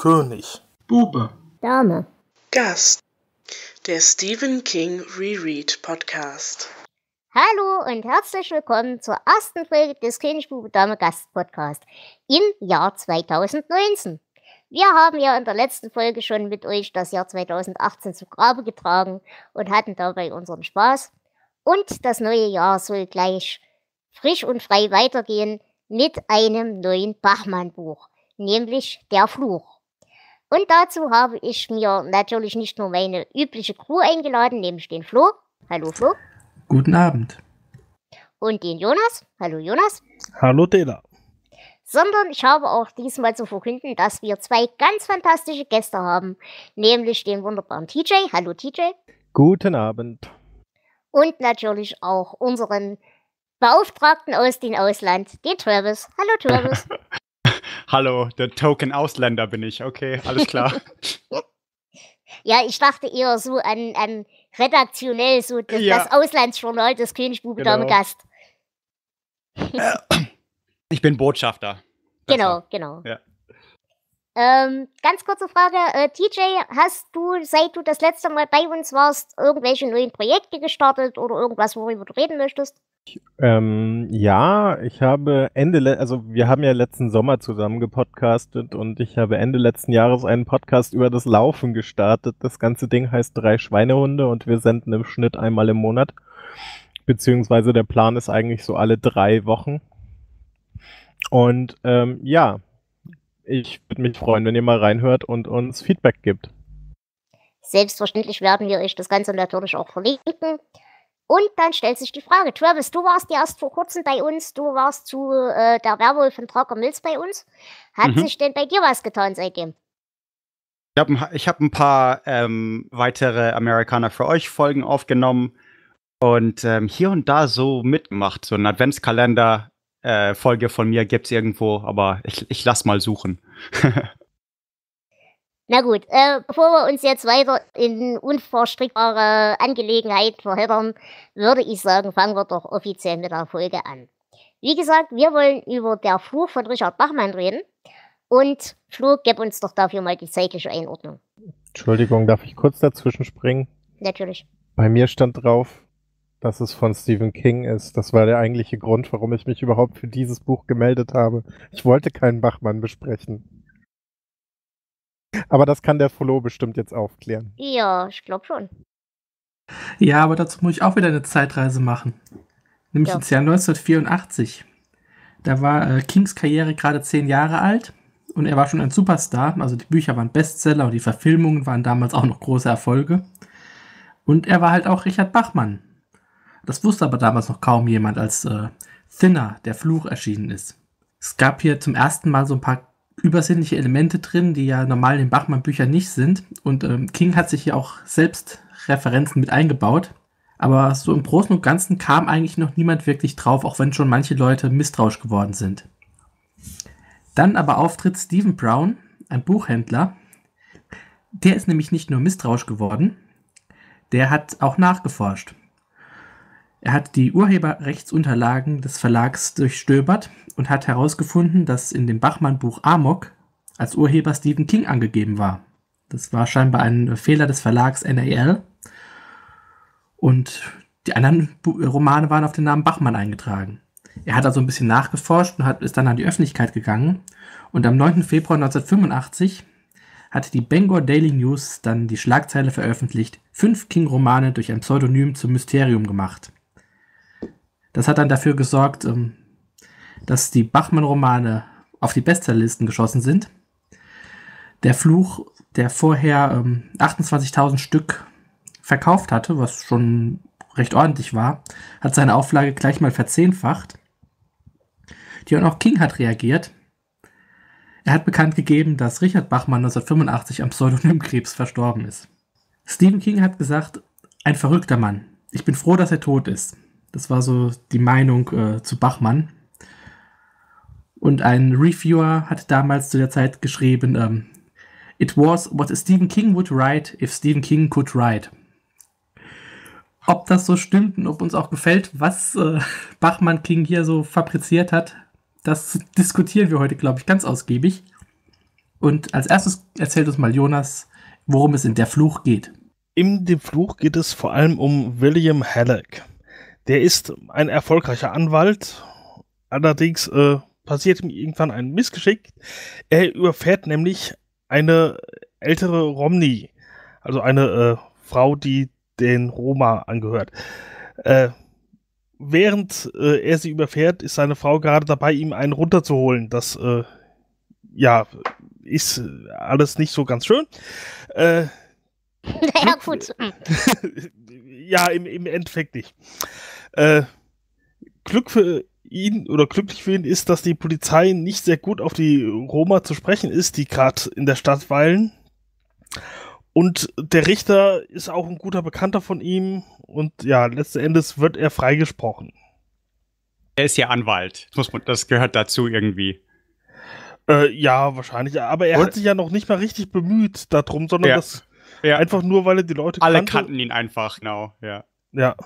König. Bube. Dame. Gast. Der Stephen King Reread Podcast. Hallo und herzlich willkommen zur ersten Folge des König Bube Dame Gast Podcast im Jahr 2019. Wir haben ja in der letzten Folge schon mit euch das Jahr 2018 zu Grabe getragen und hatten dabei unseren Spaß. Und das neue Jahr soll gleich frisch und frei weitergehen mit einem neuen Bachmann-Buch, nämlich Der Fluch. Und dazu habe ich mir natürlich nicht nur meine übliche Crew eingeladen, nämlich den Flo. Hallo Flo. Guten Abend. Und den Jonas. Hallo Jonas. Hallo Dela. Sondern ich habe auch diesmal zu verkünden, dass wir zwei ganz fantastische Gäste haben, nämlich den wunderbaren TJ. Hallo TJ. Guten Abend. Und natürlich auch unseren Beauftragten aus dem Ausland, den Travis. Hallo Travis. Hallo, der Token Ausländer bin ich. Okay, alles klar. ja, ich dachte eher so an, an redaktionell, so das, ja. das Auslandsjournal des König genau. Dame Gast. ich bin Botschafter. Das genau, war. genau. Ja. Ähm, ganz kurze Frage, äh, TJ, hast du, seit du das letzte Mal bei uns warst, irgendwelche neuen Projekte gestartet oder irgendwas, worüber du reden möchtest? Ähm, ja, ich habe Ende, also wir haben ja letzten Sommer zusammen gepodcastet und ich habe Ende letzten Jahres einen Podcast über das Laufen gestartet. Das ganze Ding heißt Drei Schweinehunde und wir senden im Schnitt einmal im Monat. Beziehungsweise der Plan ist eigentlich so alle drei Wochen. Und ähm, ja, ich würde mich freuen, wenn ihr mal reinhört und uns Feedback gibt. Selbstverständlich werden wir euch das Ganze natürlich auch verlinken. Und dann stellt sich die Frage, Travis, du warst ja erst vor kurzem bei uns, du warst zu äh, der Werwolf von Trocker Mills bei uns. Hat mhm. sich denn bei dir was getan seitdem? Ich habe ich hab ein paar ähm, weitere Amerikaner für euch Folgen aufgenommen und ähm, hier und da so mitgemacht, so einen Adventskalender äh, Folge von mir gibt es irgendwo, aber ich, ich lass mal suchen. Na gut, äh, bevor wir uns jetzt weiter in unverstrickbare Angelegenheiten verheddern, würde ich sagen, fangen wir doch offiziell mit der Folge an. Wie gesagt, wir wollen über der Flur von Richard Bachmann reden. Und Flo, gib uns doch dafür mal die zeitliche Einordnung. Entschuldigung, darf ich kurz dazwischen springen? Natürlich. Bei mir stand drauf, dass es von Stephen King ist. Das war der eigentliche Grund, warum ich mich überhaupt für dieses Buch gemeldet habe. Ich wollte keinen Bachmann besprechen. Aber das kann der Follow bestimmt jetzt aufklären. Ja, ich glaube schon. Ja, aber dazu muss ich auch wieder eine Zeitreise machen. Nämlich ja. ins Jahr 1984. Da war äh, Kings Karriere gerade zehn Jahre alt und er war schon ein Superstar. Also die Bücher waren Bestseller und die Verfilmungen waren damals auch noch große Erfolge. Und er war halt auch Richard Bachmann. Das wusste aber damals noch kaum jemand, als äh, Thinner, der Fluch, erschienen ist. Es gab hier zum ersten Mal so ein paar übersinnliche Elemente drin, die ja normal in Bachmann-Büchern nicht sind. Und ähm, King hat sich hier auch selbst Referenzen mit eingebaut. Aber so im Großen und Ganzen kam eigentlich noch niemand wirklich drauf, auch wenn schon manche Leute misstrauisch geworden sind. Dann aber auftritt Stephen Brown, ein Buchhändler. Der ist nämlich nicht nur misstrauisch geworden, der hat auch nachgeforscht. Er hat die Urheberrechtsunterlagen des Verlags durchstöbert und hat herausgefunden, dass in dem Bachmann-Buch Amok als Urheber Stephen King angegeben war. Das war scheinbar ein Fehler des Verlags NAL. Und die anderen Romane waren auf den Namen Bachmann eingetragen. Er hat also ein bisschen nachgeforscht und hat, ist dann an die Öffentlichkeit gegangen. Und am 9. Februar 1985 hat die Bangor Daily News dann die Schlagzeile veröffentlicht, fünf King-Romane durch ein Pseudonym zum Mysterium gemacht. Das hat dann dafür gesorgt, ähm, dass die Bachmann-Romane auf die Bestsellerlisten geschossen sind. Der Fluch, der vorher 28.000 ähm, Stück verkauft hatte, was schon recht ordentlich war, hat seine Auflage gleich mal verzehnfacht. Die und auch King hat reagiert. Er hat bekannt gegeben, dass Richard Bachmann 1985 am Pseudonymkrebs verstorben ist. Stephen King hat gesagt, ein verrückter Mann. Ich bin froh, dass er tot ist. Das war so die Meinung äh, zu Bachmann. Und ein Reviewer hat damals zu der Zeit geschrieben, ähm, It was what Stephen King would write if Stephen King could write. Ob das so stimmt und ob uns auch gefällt, was äh, Bachmann King hier so fabriziert hat, das diskutieren wir heute, glaube ich, ganz ausgiebig. Und als erstes erzählt uns mal Jonas, worum es in Der Fluch geht. In dem Fluch geht es vor allem um William Halleck. Der ist ein erfolgreicher Anwalt. Allerdings äh, passiert ihm irgendwann ein Missgeschick. Er überfährt nämlich eine ältere Romney, also eine äh, Frau, die den Roma angehört. Äh, während äh, er sie überfährt, ist seine Frau gerade dabei, ihm einen runterzuholen. Das äh, ja, ist alles nicht so ganz schön. Äh, ja, gut. ja, im, im Endeffekt nicht. Äh, Glück für ihn oder glücklich für ihn ist, dass die Polizei nicht sehr gut auf die Roma zu sprechen ist, die gerade in der Stadt weilen. Und der Richter ist auch ein guter Bekannter von ihm und ja, letzten Endes wird er freigesprochen. Er ist ja Anwalt. Das, gehört dazu irgendwie. Äh, ja, wahrscheinlich. Aber er und? hat sich ja noch nicht mal richtig bemüht darum, sondern ja. das ja. einfach nur, weil er die Leute Alle kannte. kannten ihn einfach, genau, ja. Ja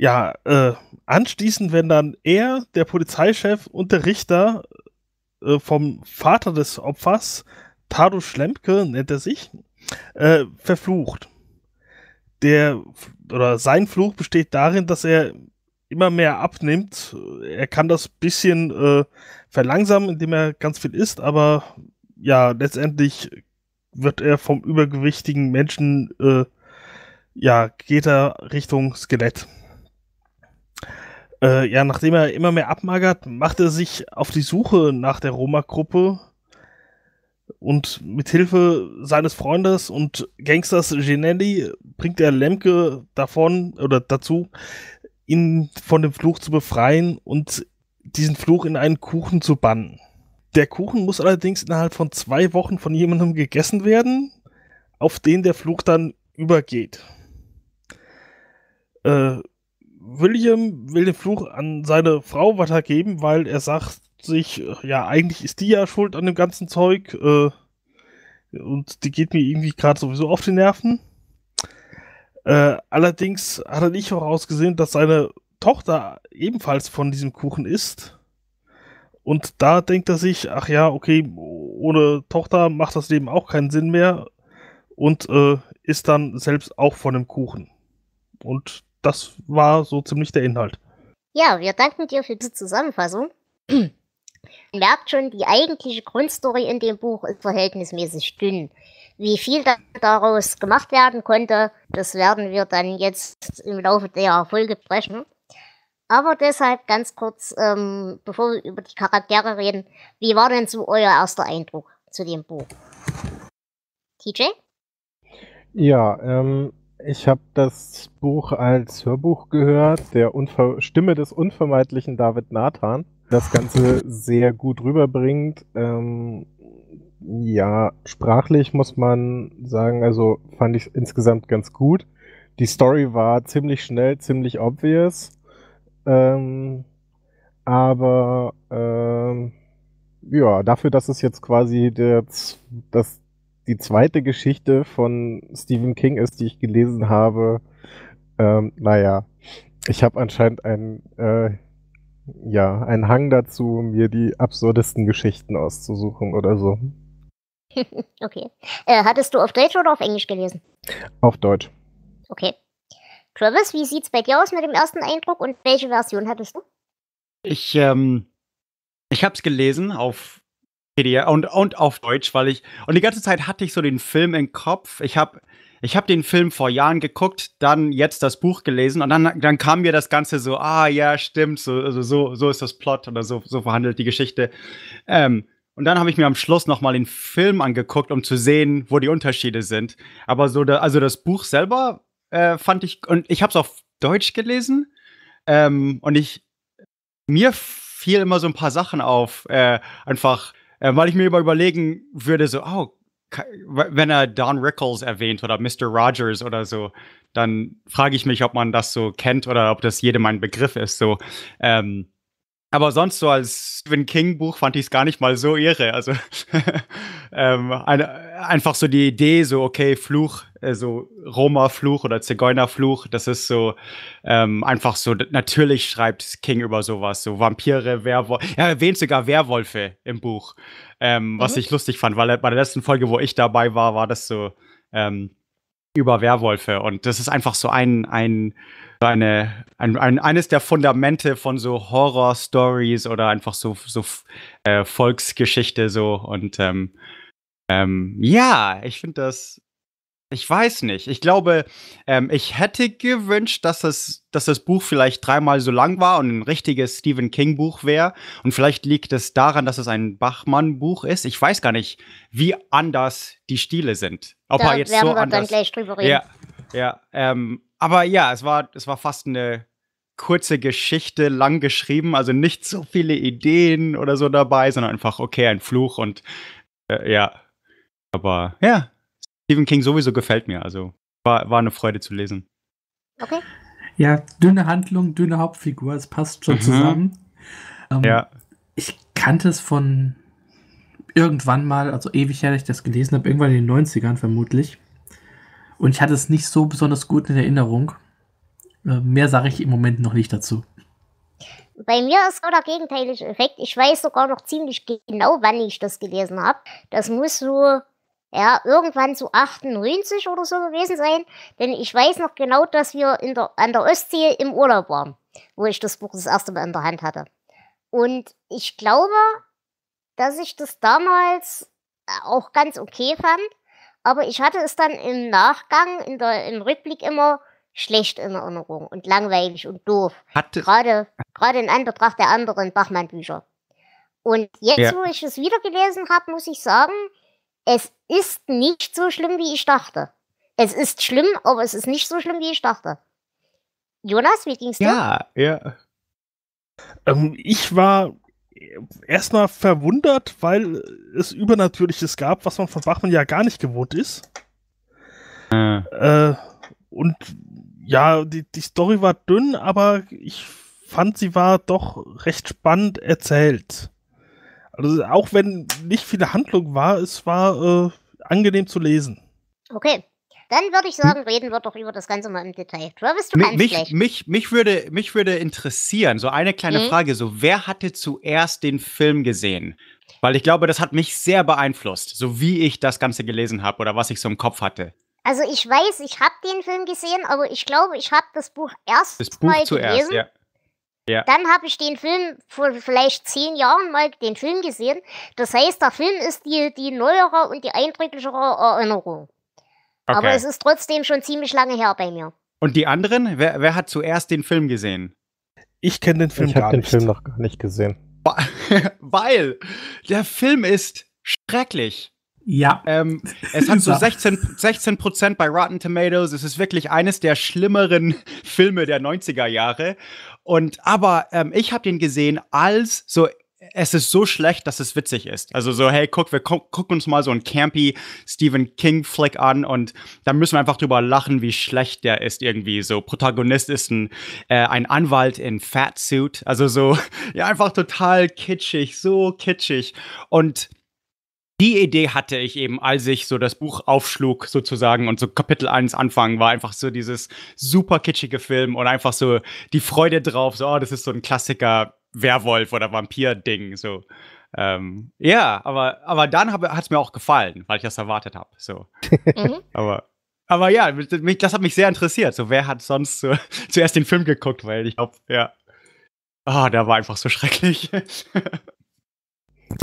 ja, äh, anschließend werden dann er, der Polizeichef und der Richter äh, vom Vater des Opfers, Tadus Schlemke nennt er sich, äh, verflucht. Der oder sein Fluch besteht darin, dass er immer mehr abnimmt. Er kann das bisschen äh, verlangsamen, indem er ganz viel isst, aber ja, letztendlich wird er vom übergewichtigen Menschen, äh, ja, geht er Richtung Skelett. Äh, ja, nachdem er immer mehr abmagert, macht er sich auf die Suche nach der Roma-Gruppe und mit Hilfe seines Freundes und Gangsters Genelli bringt er Lemke davon oder dazu, ihn von dem Fluch zu befreien und diesen Fluch in einen Kuchen zu bannen. Der Kuchen muss allerdings innerhalb von zwei Wochen von jemandem gegessen werden, auf den der Fluch dann übergeht. Äh, William will den Fluch an seine Frau weitergeben, weil er sagt sich, äh, ja, eigentlich ist die ja schuld an dem ganzen Zeug äh, und die geht mir irgendwie gerade sowieso auf die Nerven. Äh, allerdings hat er nicht vorausgesehen, dass seine Tochter ebenfalls von diesem Kuchen isst. Und da denkt er sich, ach ja, okay, ohne Tochter macht das Leben auch keinen Sinn mehr und äh, ist dann selbst auch von dem Kuchen. Und das war so ziemlich der Inhalt. Ja, wir danken dir für diese Zusammenfassung. Merkt schon, die eigentliche Grundstory in dem Buch ist verhältnismäßig dünn. Wie viel daraus gemacht werden konnte, das werden wir dann jetzt im Laufe der Folge brechen. Aber deshalb ganz kurz, ähm, bevor wir über die Charaktere reden, wie war denn so euer erster Eindruck zu dem Buch? TJ? Ja, ähm, ich habe das Buch als Hörbuch gehört, der Unver Stimme des unvermeidlichen David Nathan. Das Ganze sehr gut rüberbringt. Ähm, ja, sprachlich muss man sagen, also fand ich es insgesamt ganz gut. Die Story war ziemlich schnell, ziemlich obvious. Ähm, aber ähm, ja, dafür, dass es jetzt quasi der, das die zweite Geschichte von Stephen King ist, die ich gelesen habe. Ähm, naja, ich habe anscheinend einen, äh, ja, einen Hang dazu, mir die absurdesten Geschichten auszusuchen oder so. okay. Äh, hattest du auf Deutsch oder auf Englisch gelesen? Auf Deutsch. Okay. Travis, wie sieht's bei dir aus mit dem ersten Eindruck und welche Version hattest du? Ich, ähm, ich hab's gelesen auf PDF und, und auf Deutsch, weil ich. Und die ganze Zeit hatte ich so den Film im Kopf. Ich habe ich hab den Film vor Jahren geguckt, dann jetzt das Buch gelesen und dann, dann kam mir das Ganze so, ah ja, stimmt, so, also so, so ist das Plot oder so, so verhandelt die Geschichte. Ähm, und dann habe ich mir am Schluss nochmal den Film angeguckt, um zu sehen, wo die Unterschiede sind. Aber so, da, also das Buch selber äh, fand ich, und ich habe es auf Deutsch gelesen. Ähm, und ich, mir fiel immer so ein paar Sachen auf, äh, einfach äh, weil ich mir mal überlegen würde, so, oh, wenn er Don Rickles erwähnt oder Mr. Rogers oder so, dann frage ich mich, ob man das so kennt oder ob das jedem ein Begriff ist. So, ähm, aber sonst so als Stephen King-Buch fand ich es gar nicht mal so irre. Also ähm, eine, einfach so die Idee, so okay, Fluch, äh, so Roma-Fluch oder Zigeuner-Fluch, das ist so ähm, einfach so, natürlich schreibt King über sowas, so Vampire, Werwolf. Er erwähnt sogar Werwolfe im Buch, ähm, mhm. was ich lustig fand, weil bei der letzten Folge, wo ich dabei war, war das so ähm, über Werwolfe. Und das ist einfach so ein, ein eine, ein, ein, eines der Fundamente von so Horror-Stories oder einfach so, so äh, Volksgeschichte so. Und ähm, ähm, ja, ich finde das. Ich weiß nicht. Ich glaube, ähm, ich hätte gewünscht, dass das, dass das Buch vielleicht dreimal so lang war und ein richtiges Stephen King-Buch wäre. Und vielleicht liegt es daran, dass es ein Bachmann-Buch ist. Ich weiß gar nicht, wie anders die Stile sind. Ob da er jetzt werden so wir anders, dann gleich drüber reden. Ja, ja. Ähm, aber ja, es war, es war fast eine kurze Geschichte, lang geschrieben, also nicht so viele Ideen oder so dabei, sondern einfach, okay, ein Fluch und äh, ja. Aber ja, Stephen King sowieso gefällt mir, also war, war eine Freude zu lesen. Okay. Ja, dünne Handlung, dünne Hauptfigur, es passt schon mhm. zusammen. Ähm, ja. Ich kannte es von irgendwann mal, also ewig her, dass ich das gelesen habe, irgendwann in den 90ern vermutlich. Und ich hatte es nicht so besonders gut in Erinnerung. Äh, mehr sage ich im Moment noch nicht dazu. Bei mir ist gerade der gegenteilige Effekt. Ich weiß sogar noch ziemlich genau, wann ich das gelesen habe. Das muss so, ja, irgendwann so 98 oder so gewesen sein. Denn ich weiß noch genau, dass wir der, an der Ostsee im Urlaub waren, wo ich das Buch das erste Mal in der Hand hatte. Und ich glaube, dass ich das damals auch ganz okay fand. Aber ich hatte es dann im Nachgang, in der, im Rückblick immer schlecht in Erinnerung und langweilig und doof. Hatte gerade, gerade in Anbetracht der anderen Bachmann-Bücher. Und jetzt, ja. wo ich es wieder gelesen habe, muss ich sagen, es ist nicht so schlimm, wie ich dachte. Es ist schlimm, aber es ist nicht so schlimm, wie ich dachte. Jonas, wie ging's dir? Ja, ja. Ähm, ich war erstmal verwundert, weil es Übernatürliches gab, was man von Bachmann ja gar nicht gewohnt ist. Äh. Äh, und ja, die, die Story war dünn, aber ich fand, sie war doch recht spannend erzählt. Also auch wenn nicht viele Handlung war, es war äh, angenehm zu lesen. Okay. Dann würde ich sagen, reden wir doch über das Ganze mal im Detail. Travis, du mich, kannst mich, mich, mich, würde, mich würde interessieren, so eine kleine mhm. Frage, so wer hatte zuerst den Film gesehen? Weil ich glaube, das hat mich sehr beeinflusst, so wie ich das Ganze gelesen habe oder was ich so im Kopf hatte. Also ich weiß, ich habe den Film gesehen, aber ich glaube, ich habe das Buch erst das Buch mal zuerst, gelesen. Ja. Ja. Dann habe ich den Film vor vielleicht zehn Jahren mal den Film gesehen. Das heißt, der Film ist die, die neuere und die eindrücklichere Erinnerung. Okay. Aber es ist trotzdem schon ziemlich lange her bei mir. Und die anderen? Wer, wer hat zuerst den Film gesehen? Ich kenne den Film ich gar nicht. Ich habe den Film noch gar nicht gesehen. Weil der Film ist schrecklich. Ja. Ähm, es hat so 16, 16 Prozent bei Rotten Tomatoes. Es ist wirklich eines der schlimmeren Filme der 90er Jahre. Und aber ähm, ich habe den gesehen als so es ist so schlecht, dass es witzig ist. Also so, hey, guck, wir gucken uns mal so einen campy Stephen King Flick an und dann müssen wir einfach drüber lachen, wie schlecht der ist irgendwie. So Protagonist ist ein, äh, ein Anwalt in Fatsuit, also so ja einfach total kitschig, so kitschig und die Idee hatte ich eben, als ich so das Buch aufschlug sozusagen und so Kapitel 1 anfangen, war einfach so dieses super kitschige Film und einfach so die Freude drauf, so, oh, das ist so ein Klassiker, Werwolf- oder Vampir-Ding. So. Ähm, ja, aber, aber dann hat es mir auch gefallen, weil ich das erwartet habe. So. Mhm. aber, aber ja, mich, das hat mich sehr interessiert. So, wer hat sonst so, zuerst den Film geguckt? Weil ich glaube, ja. Ah, oh, der war einfach so schrecklich.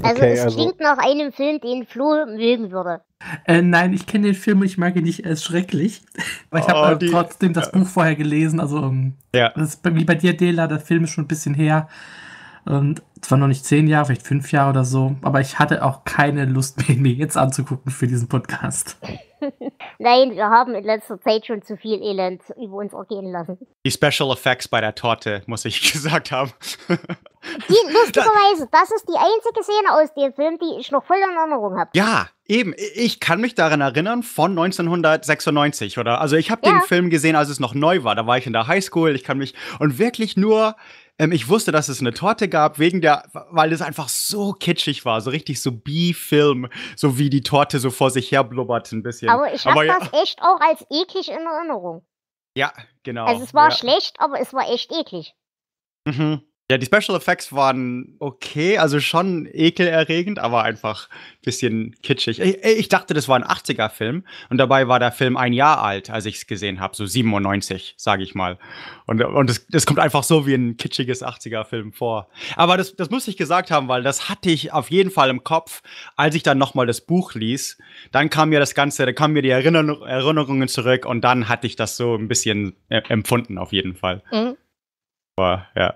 Also okay, es also. klingt nach einem Film, den Flo mögen würde. Äh, nein, ich kenne den Film und ich mag ihn nicht, er ist schrecklich. Aber ich habe oh, halt trotzdem das Buch vorher gelesen. Also um, ähm, ja. das ist bei, wie bei dir, Dela, der Film ist schon ein bisschen her. Und zwar noch nicht zehn Jahre, vielleicht fünf Jahre oder so, aber ich hatte auch keine Lust mehr, mir jetzt anzugucken für diesen Podcast. Nein, wir haben in letzter Zeit schon zu viel Elend über uns ergehen lassen. Die Special Effects bei der Torte, muss ich gesagt haben. Die, lustigerweise, das ist die einzige Szene aus dem Film, die ich noch voll in Erinnerung habe. Ja, eben. Ich kann mich daran erinnern von 1996, oder? Also ich habe ja. den Film gesehen, als es noch neu war. Da war ich in der Highschool. Ich kann mich und wirklich nur ähm, ich wusste, dass es eine Torte gab, wegen der, weil es einfach so kitschig war, so richtig so B-Film, so wie die Torte so vor sich her blubbert ein bisschen. Aber ich habe ja. das echt auch als eklig in Erinnerung. Ja, genau. Also es war ja. schlecht, aber es war echt eklig. Mhm. Ja, die Special Effects waren okay, also schon ekelerregend, aber einfach ein bisschen kitschig. Ich, ich dachte, das war ein 80er-Film und dabei war der Film ein Jahr alt, als ich es gesehen habe, so 97, sage ich mal. Und, und das, das, kommt einfach so wie ein kitschiges 80er-Film vor. Aber das, das muss ich gesagt haben, weil das hatte ich auf jeden Fall im Kopf, als ich dann nochmal das Buch ließ. Dann kam mir das Ganze, da kamen mir die Erinner Erinnerungen zurück und dann hatte ich das so ein bisschen äh, empfunden, auf jeden Fall. Mhm. Aber, ja.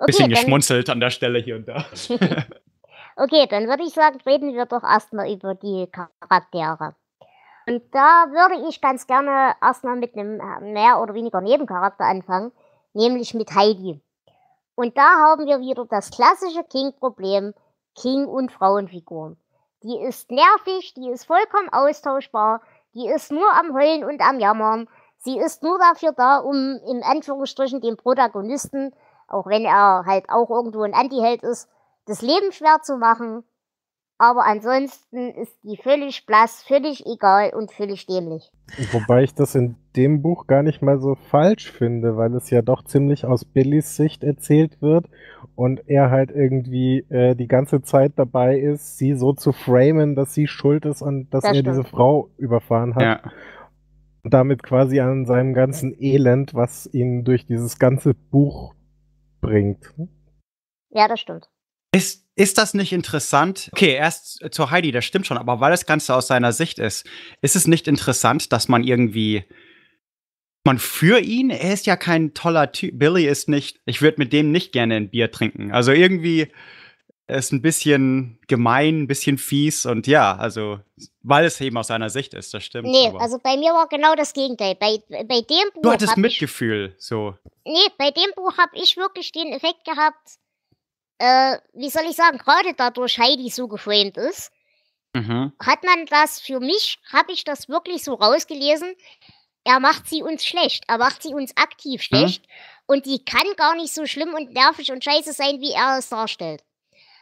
Okay, Bisschen geschmunzelt an der Stelle hier und da. okay, dann würde ich sagen, reden wir doch erstmal über die Charaktere. Und da würde ich ganz gerne erstmal mit einem äh, mehr oder weniger Nebencharakter anfangen, nämlich mit Heidi. Und da haben wir wieder das klassische King-Problem, King- und Frauenfiguren. Die ist nervig, die ist vollkommen austauschbar, die ist nur am Heulen und am Jammern. Sie ist nur dafür da, um in Anführungsstrichen den Protagonisten auch wenn er halt auch irgendwo ein Antiheld ist, das Leben schwer zu machen. Aber ansonsten ist die völlig blass, völlig egal und völlig dämlich. Wobei ich das in dem Buch gar nicht mal so falsch finde, weil es ja doch ziemlich aus Billys Sicht erzählt wird und er halt irgendwie äh, die ganze Zeit dabei ist, sie so zu framen, dass sie schuld ist und dass das er diese Frau überfahren hat. Ja damit quasi an seinem ganzen Elend, was ihn durch dieses ganze Buch bringt. Ja, das stimmt. Ist, ist das nicht interessant? Okay, erst zur Heidi, das stimmt schon, aber weil das Ganze aus seiner Sicht ist, ist es nicht interessant, dass man irgendwie man für ihn, er ist ja kein toller Typ. Billy ist nicht, ich würde mit dem nicht gerne ein Bier trinken. Also irgendwie ist ein bisschen gemein, ein bisschen fies und ja, also weil es eben aus seiner Sicht ist, das stimmt. Nee, aber. also bei mir war genau das Gegenteil. Bei, bei dem Buch. Du hattest Mitgefühl, ich, so. Nee, bei dem Buch habe ich wirklich den Effekt gehabt, äh, wie soll ich sagen, gerade dadurch Heidi so geframed ist, mhm. hat man das für mich, habe ich das wirklich so rausgelesen, er macht sie uns schlecht, er macht sie uns aktiv hm? schlecht mhm. und die kann gar nicht so schlimm und nervig und scheiße sein, wie er es darstellt.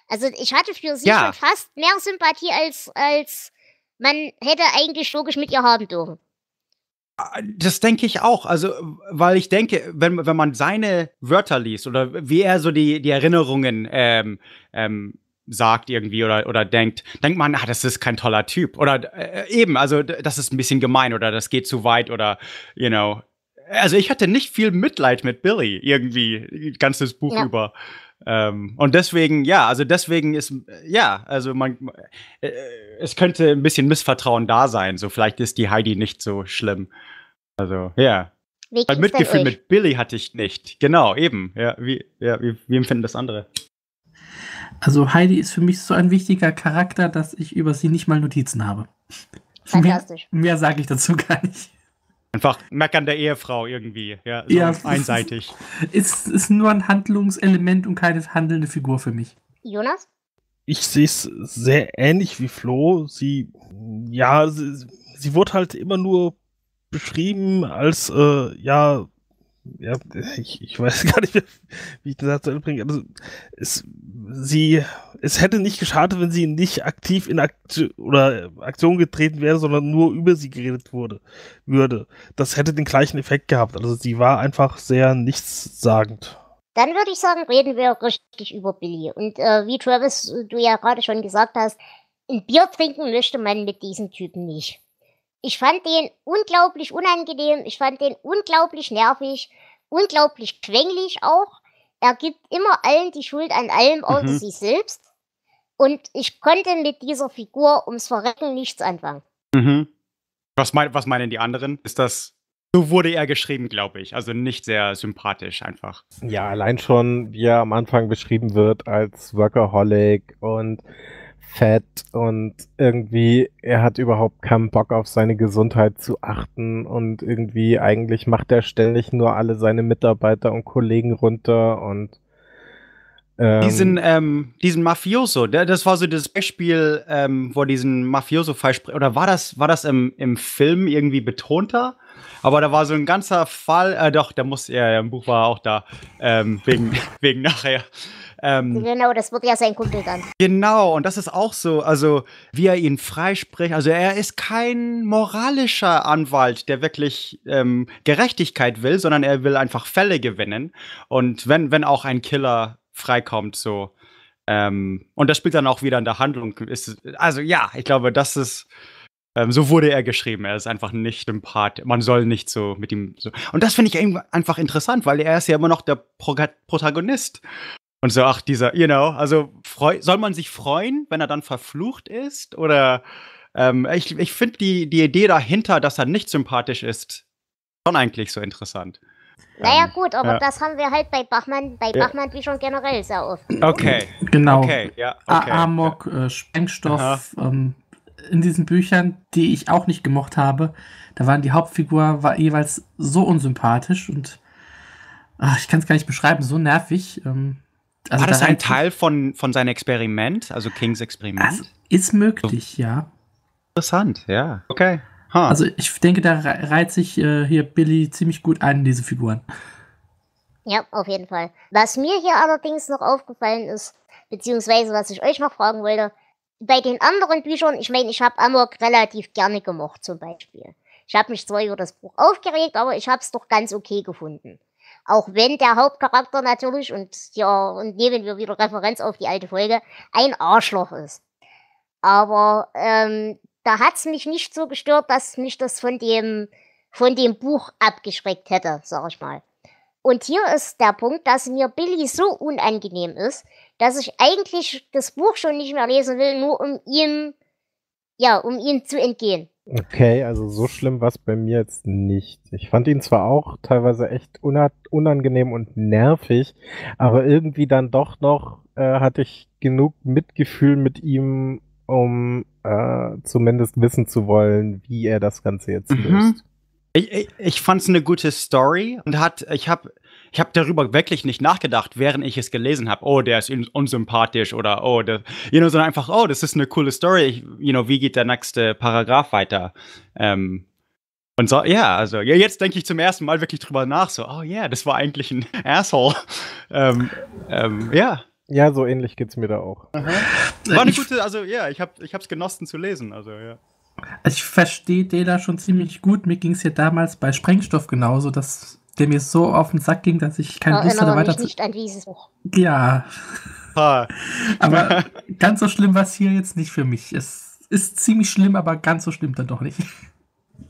Also ich hatte für sie ja. schon fast mehr Sympathie, als, als man hätte eigentlich logisch mit ihr haben dürfen. Das denke ich auch. Also, weil ich denke, wenn, wenn man seine Wörter liest oder wie er so die, die Erinnerungen ähm, ähm, sagt irgendwie oder, oder denkt, denkt man, ah, das ist kein toller Typ. Oder äh, eben, also das ist ein bisschen gemein oder das geht zu weit oder, you know. Also ich hatte nicht viel Mitleid mit Billy irgendwie, ganzes Buch ja. über. Ähm, und deswegen, ja, also deswegen ist, ja, also man, äh, es könnte ein bisschen Missvertrauen da sein. So, vielleicht ist die Heidi nicht so schlimm. Also, ja. Weil Mitgefühl mit Billy hatte ich nicht. Genau, eben. Ja, wie, ja, wie, wie empfinden das andere? Also, Heidi ist für mich so ein wichtiger Charakter, dass ich über sie nicht mal Notizen habe. Fantastisch. Mehr, mehr sage ich dazu gar nicht. Einfach meckern der Ehefrau irgendwie. Ja, so ja einseitig. Ist, ist nur ein Handlungselement und keine handelnde Figur für mich. Jonas? Ich sehe es sehr ähnlich wie Flo. Sie, ja, sie, sie wurde halt immer nur beschrieben als, äh, ja, ja, ich, ich weiß gar nicht, mehr, wie ich das dazu bringe. Also, es, sie, es hätte nicht geschadet, wenn sie nicht aktiv in Aktion oder äh, Aktion getreten wäre, sondern nur über sie geredet wurde, würde. Das hätte den gleichen Effekt gehabt. Also, sie war einfach sehr nichtssagend. Dann würde ich sagen, reden wir richtig über Billy. Und äh, wie Travis, äh, du ja gerade schon gesagt hast, ein Bier trinken möchte man mit diesem Typen nicht. Ich fand den unglaublich unangenehm, ich fand den unglaublich nervig, unglaublich quengelig auch. Er gibt immer allen die Schuld an allem außer mhm. sich selbst. Und ich konnte mit dieser Figur ums Verrecken nichts anfangen. Mhm. Was, mein, was meinen die anderen? Ist das so wurde er geschrieben, glaube ich. Also nicht sehr sympathisch einfach. Ja, allein schon, wie er am Anfang beschrieben wird als Workaholic und fett und irgendwie er hat überhaupt keinen Bock auf seine Gesundheit zu achten und irgendwie eigentlich macht er ständig nur alle seine Mitarbeiter und Kollegen runter und ähm, diesen, ähm, diesen Mafioso, der, ne? das war so das Beispiel, ähm, wo diesen Mafioso falsch oder war das, war das im, im Film irgendwie betonter? Aber da war so ein ganzer Fall, äh, doch, da muss er, ja, im Buch war er auch da, ähm, wegen, wegen nachher. Ähm, genau, das wird ja sein Kumpel dann. Genau, und das ist auch so, also wie er ihn freispricht. Also er ist kein moralischer Anwalt, der wirklich ähm, Gerechtigkeit will, sondern er will einfach Fälle gewinnen. Und wenn, wenn auch ein Killer freikommt, so. Ähm, und das spielt dann auch wieder in der Handlung. Ist, also ja, ich glaube, das ist ähm, so wurde er geschrieben. Er ist einfach nicht im Part. Man soll nicht so mit ihm so. Und das finde ich einfach interessant, weil er ist ja immer noch der Pro Protagonist. Und so, ach, dieser, you know, also freu, soll man sich freuen, wenn er dann verflucht ist? Oder ähm, ich, ich finde die, die Idee dahinter, dass er nicht sympathisch ist, schon eigentlich so interessant. Naja, ähm, gut, aber ja. das haben wir halt bei Bachmann, bei ja. Bachmann wie schon generell sehr oft. Okay. Genau. Okay, ja, okay. Amok, äh, Sprengstoff, ähm, in diesen Büchern, die ich auch nicht gemocht habe, da waren die Hauptfigur war jeweils so unsympathisch und ach, ich kann es gar nicht beschreiben, so nervig. Ähm, also War das ein Teil von, von seinem Experiment, also Kings Experiment? Also ist möglich, ja. Interessant, ja. Okay. Huh. Also ich denke, da reiht sich äh, hier Billy ziemlich gut ein, diese Figuren. Ja, auf jeden Fall. Was mir hier allerdings noch aufgefallen ist, beziehungsweise was ich euch noch fragen wollte, bei den anderen Büchern, ich meine, ich habe Amok relativ gerne gemocht zum Beispiel. Ich habe mich zwar über das Buch aufgeregt, aber ich habe es doch ganz okay gefunden. Auch wenn der Hauptcharakter natürlich, und ja, und nehmen wir wieder Referenz auf die alte Folge, ein Arschloch ist. Aber ähm, da hat's mich nicht so gestört, dass mich das von dem, von dem Buch abgeschreckt hätte, sag ich mal. Und hier ist der Punkt, dass mir Billy so unangenehm ist, dass ich eigentlich das Buch schon nicht mehr lesen will, nur um ihm ja, um ihnen zu entgehen. Okay, also so schlimm war es bei mir jetzt nicht. Ich fand ihn zwar auch teilweise echt unangenehm und nervig, aber irgendwie dann doch noch äh, hatte ich genug Mitgefühl mit ihm, um äh, zumindest wissen zu wollen, wie er das Ganze jetzt mhm. löst. Ich, ich, ich fand es eine gute Story und hat, ich habe ich habe darüber wirklich nicht nachgedacht, während ich es gelesen habe. Oh, der ist unsympathisch oder oh, der, you know, sondern einfach, oh, das ist eine coole Story. Ich, you know, wie geht der nächste Paragraph weiter? Ähm, und so, ja, also ja, jetzt denke ich zum ersten Mal wirklich drüber nach, so, oh ja, yeah, das war eigentlich ein Asshole. ähm, ähm, ja. Ja, so ähnlich geht es mir da auch. Aha. War eine gute, also ja, yeah, ich habe ich genossen zu lesen, also ja. Also ich verstehe Dela schon ziemlich gut. Mir ging es ja damals bei Sprengstoff genauso, dass der mir so auf den Sack ging, dass ich keine Lust hatte weiter mich zu. nicht an dieses Buch. Ja. aber ganz so schlimm war es hier jetzt nicht für mich. Es ist ziemlich schlimm, aber ganz so schlimm dann doch nicht.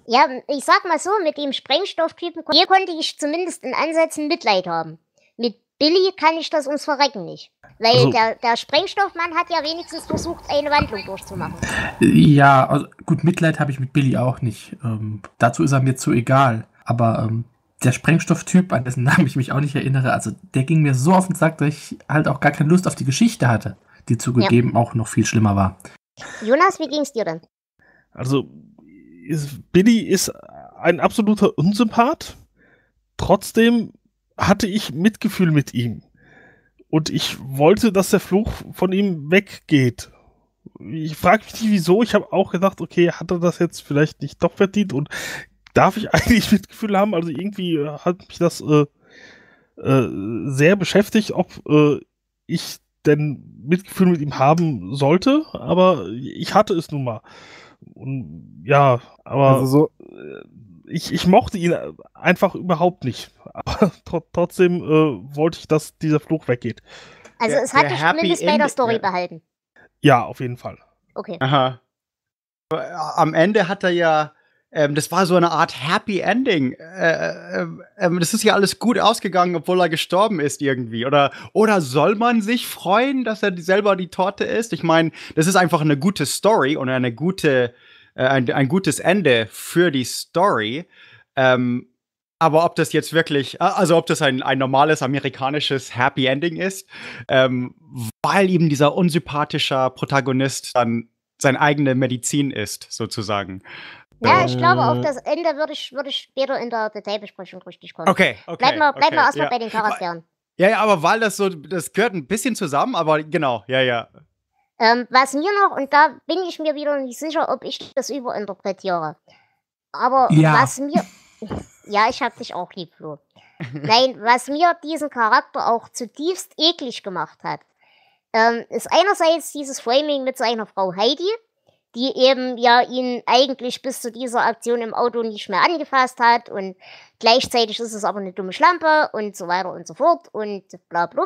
Ja, ich sag mal so, mit dem Sprengstofftypen, hier konnte ich zumindest in Ansätzen Mitleid haben. Mit Billy kann ich das uns Verrecken nicht. Weil also, der, der, Sprengstoffmann hat ja wenigstens versucht, eine Wandlung durchzumachen. Ja, also gut, Mitleid habe ich mit Billy auch nicht. Ähm, dazu ist er mir zu egal. Aber ähm, der Sprengstofftyp, an dessen Namen ich mich auch nicht erinnere, also der ging mir so auf den Sack, dass ich halt auch gar keine Lust auf die Geschichte hatte, die zugegeben ja. auch noch viel schlimmer war. Jonas, wie ging's dir denn? Also, ist, Billy ist ein absoluter Unsympath. Trotzdem hatte ich Mitgefühl mit ihm. Und ich wollte, dass der Fluch von ihm weggeht. Ich frage mich nicht, wieso. Ich habe auch gedacht, okay, hat er das jetzt vielleicht nicht doch verdient? Und darf ich eigentlich Mitgefühl haben? Also irgendwie äh, hat mich das äh, äh, sehr beschäftigt, ob äh, ich denn Mitgefühl mit ihm haben sollte, aber ich hatte es nun mal. Und ja, aber also so äh, ich, ich mochte ihn einfach überhaupt nicht. Aber trotzdem äh, wollte ich, dass dieser Fluch weggeht. Also es hat mich zumindest bei der Story behalten. Ja, auf jeden Fall. Okay. Aha. Am Ende hat er ja ähm, das war so eine Art Happy Ending. Äh, äh, äh, das ist ja alles gut ausgegangen, obwohl er gestorben ist irgendwie. Oder, oder soll man sich freuen, dass er selber die Torte ist? Ich meine, das ist einfach eine gute Story und eine gute, äh, ein, ein, gutes Ende für die Story. Ähm, aber ob das jetzt wirklich, also ob das ein, ein normales amerikanisches Happy Ending ist, ähm, weil eben dieser unsympathischer Protagonist dann seine eigene Medizin ist, sozusagen. Ja, ich äh. glaube, auf das Ende würde ich, würde ich später in der Detailbesprechung richtig kommen. Okay, okay. Bleiben wir, bleib okay, mal erstmal ja. bei den Charakteren. Ja, ja, aber weil das so, das gehört ein bisschen zusammen, aber genau, ja, ja. Ähm, was mir noch, und da bin ich mir wieder nicht sicher, ob ich das überinterpretiere. Aber ja. was mir. Ja, ich hab dich auch lieb, Flo. Nein, was mir diesen Charakter auch zutiefst eklig gemacht hat, ähm, ist einerseits dieses Framing mit seiner Frau Heidi, die eben ja ihn eigentlich bis zu dieser Aktion im Auto nicht mehr angefasst hat und gleichzeitig ist es aber eine dumme Schlampe und so weiter und so fort und bla bla.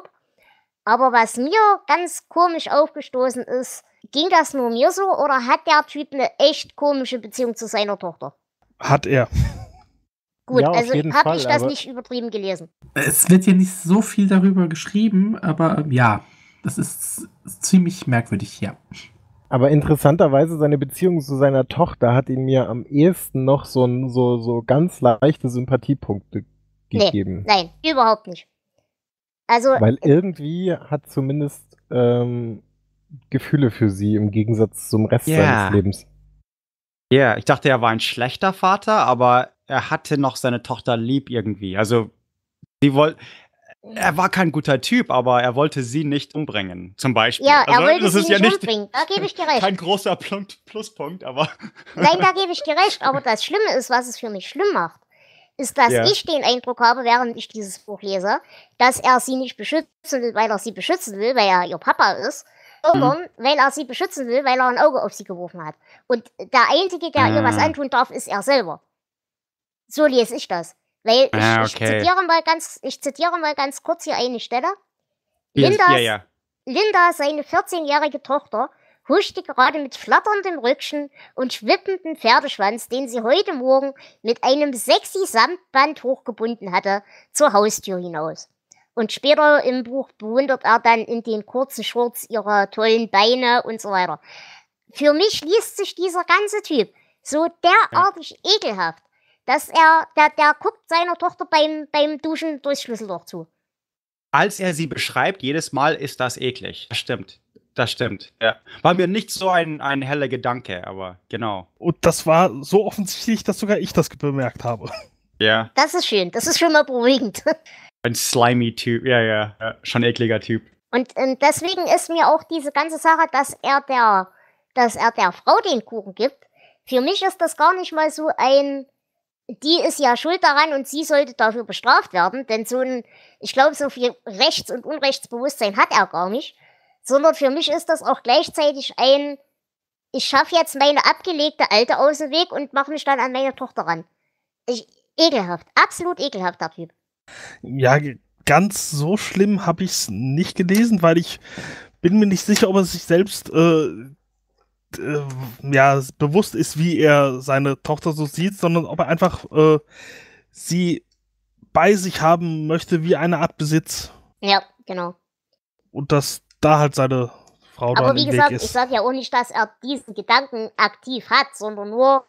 Aber was mir ganz komisch aufgestoßen ist, ging das nur mir so oder hat der Typ eine echt komische Beziehung zu seiner Tochter? Hat er. Gut, ja, also habe ich das nicht übertrieben gelesen. Es wird ja nicht so viel darüber geschrieben, aber ähm, ja, das ist ziemlich merkwürdig, ja. Aber interessanterweise seine Beziehung zu seiner Tochter hat ihn mir am ehesten noch so, so, so ganz leichte Sympathiepunkte gegeben. Nee, nein, überhaupt nicht. Also, Weil irgendwie hat zumindest ähm, Gefühle für sie im Gegensatz zum Rest yeah. seines Lebens. Ja, yeah, ich dachte, er war ein schlechter Vater, aber er hatte noch seine Tochter lieb irgendwie. Also sie wollte, er war kein guter Typ, aber er wollte sie nicht umbringen, zum Beispiel. Ja, er also, wollte das sie ist nicht ja nicht umbringen, da gebe ich dir recht. Kein großer Pluspunkt, aber. Nein, da gebe ich dir recht, aber das Schlimme ist, was es für mich schlimm macht, ist, dass ja. ich den Eindruck habe, während ich dieses Buch lese, dass er sie nicht beschützen will, weil er sie beschützen will, weil er ihr Papa ist, sondern mhm. weil er sie beschützen will, weil er ein Auge auf sie geworfen hat. Und der Einzige, der mhm. ihr was ah. antun darf, ist er selber. So lese ich das. Weil ich, ah, okay. ich, zitiere, mal ganz, ich zitiere mal ganz kurz hier eine Stelle. Lindas, ja, ja. Linda, seine 14-jährige Tochter, huschte gerade mit flatterndem Rückchen und schwippendem Pferdeschwanz, den sie heute Morgen mit einem sexy Samtband hochgebunden hatte, zur Haustür hinaus. Und später im Buch bewundert er dann in den kurzen Shorts ihrer tollen Beine und so weiter. Für mich liest sich dieser ganze Typ so derartig ekelhaft dass er, der, der guckt seiner Tochter beim, beim Duschen durchs Schlüsselloch zu. Als er sie beschreibt, jedes Mal ist das eklig. Das stimmt. Das stimmt. Ja. War mir nicht so ein, ein heller Gedanke, aber genau. Und das war so offensichtlich, dass sogar ich das bemerkt habe. Ja. Das ist schön. Das ist schon mal beruhigend. Ein slimy Typ. Ja, ja. ja. Schon ekliger Typ. Und, und deswegen ist mir auch diese ganze Sache, dass er der, dass er der Frau den Kuchen gibt. Für mich ist das gar nicht mal so ein die ist ja schuld daran und sie sollte dafür bestraft werden, denn so ein, ich glaube, so viel Rechts- und Unrechtsbewusstsein hat er gar nicht, sondern für mich ist das auch gleichzeitig ein, ich schaffe jetzt meine abgelegte Alte aus dem Weg und mache mich dann an meine Tochter ran. Ich, ekelhaft, absolut ekelhaft der Typ. Ja, ganz so schlimm habe ich es nicht gelesen, weil ich bin mir nicht sicher, ob er sich selbst äh, äh, ja, bewusst ist, wie er seine Tochter so sieht, sondern ob er einfach äh, sie bei sich haben möchte, wie eine Art Besitz. Ja, genau. Und dass da halt seine Frau Aber wie gesagt, ich sage ja auch nicht, dass er diesen Gedanken aktiv hat, sondern nur,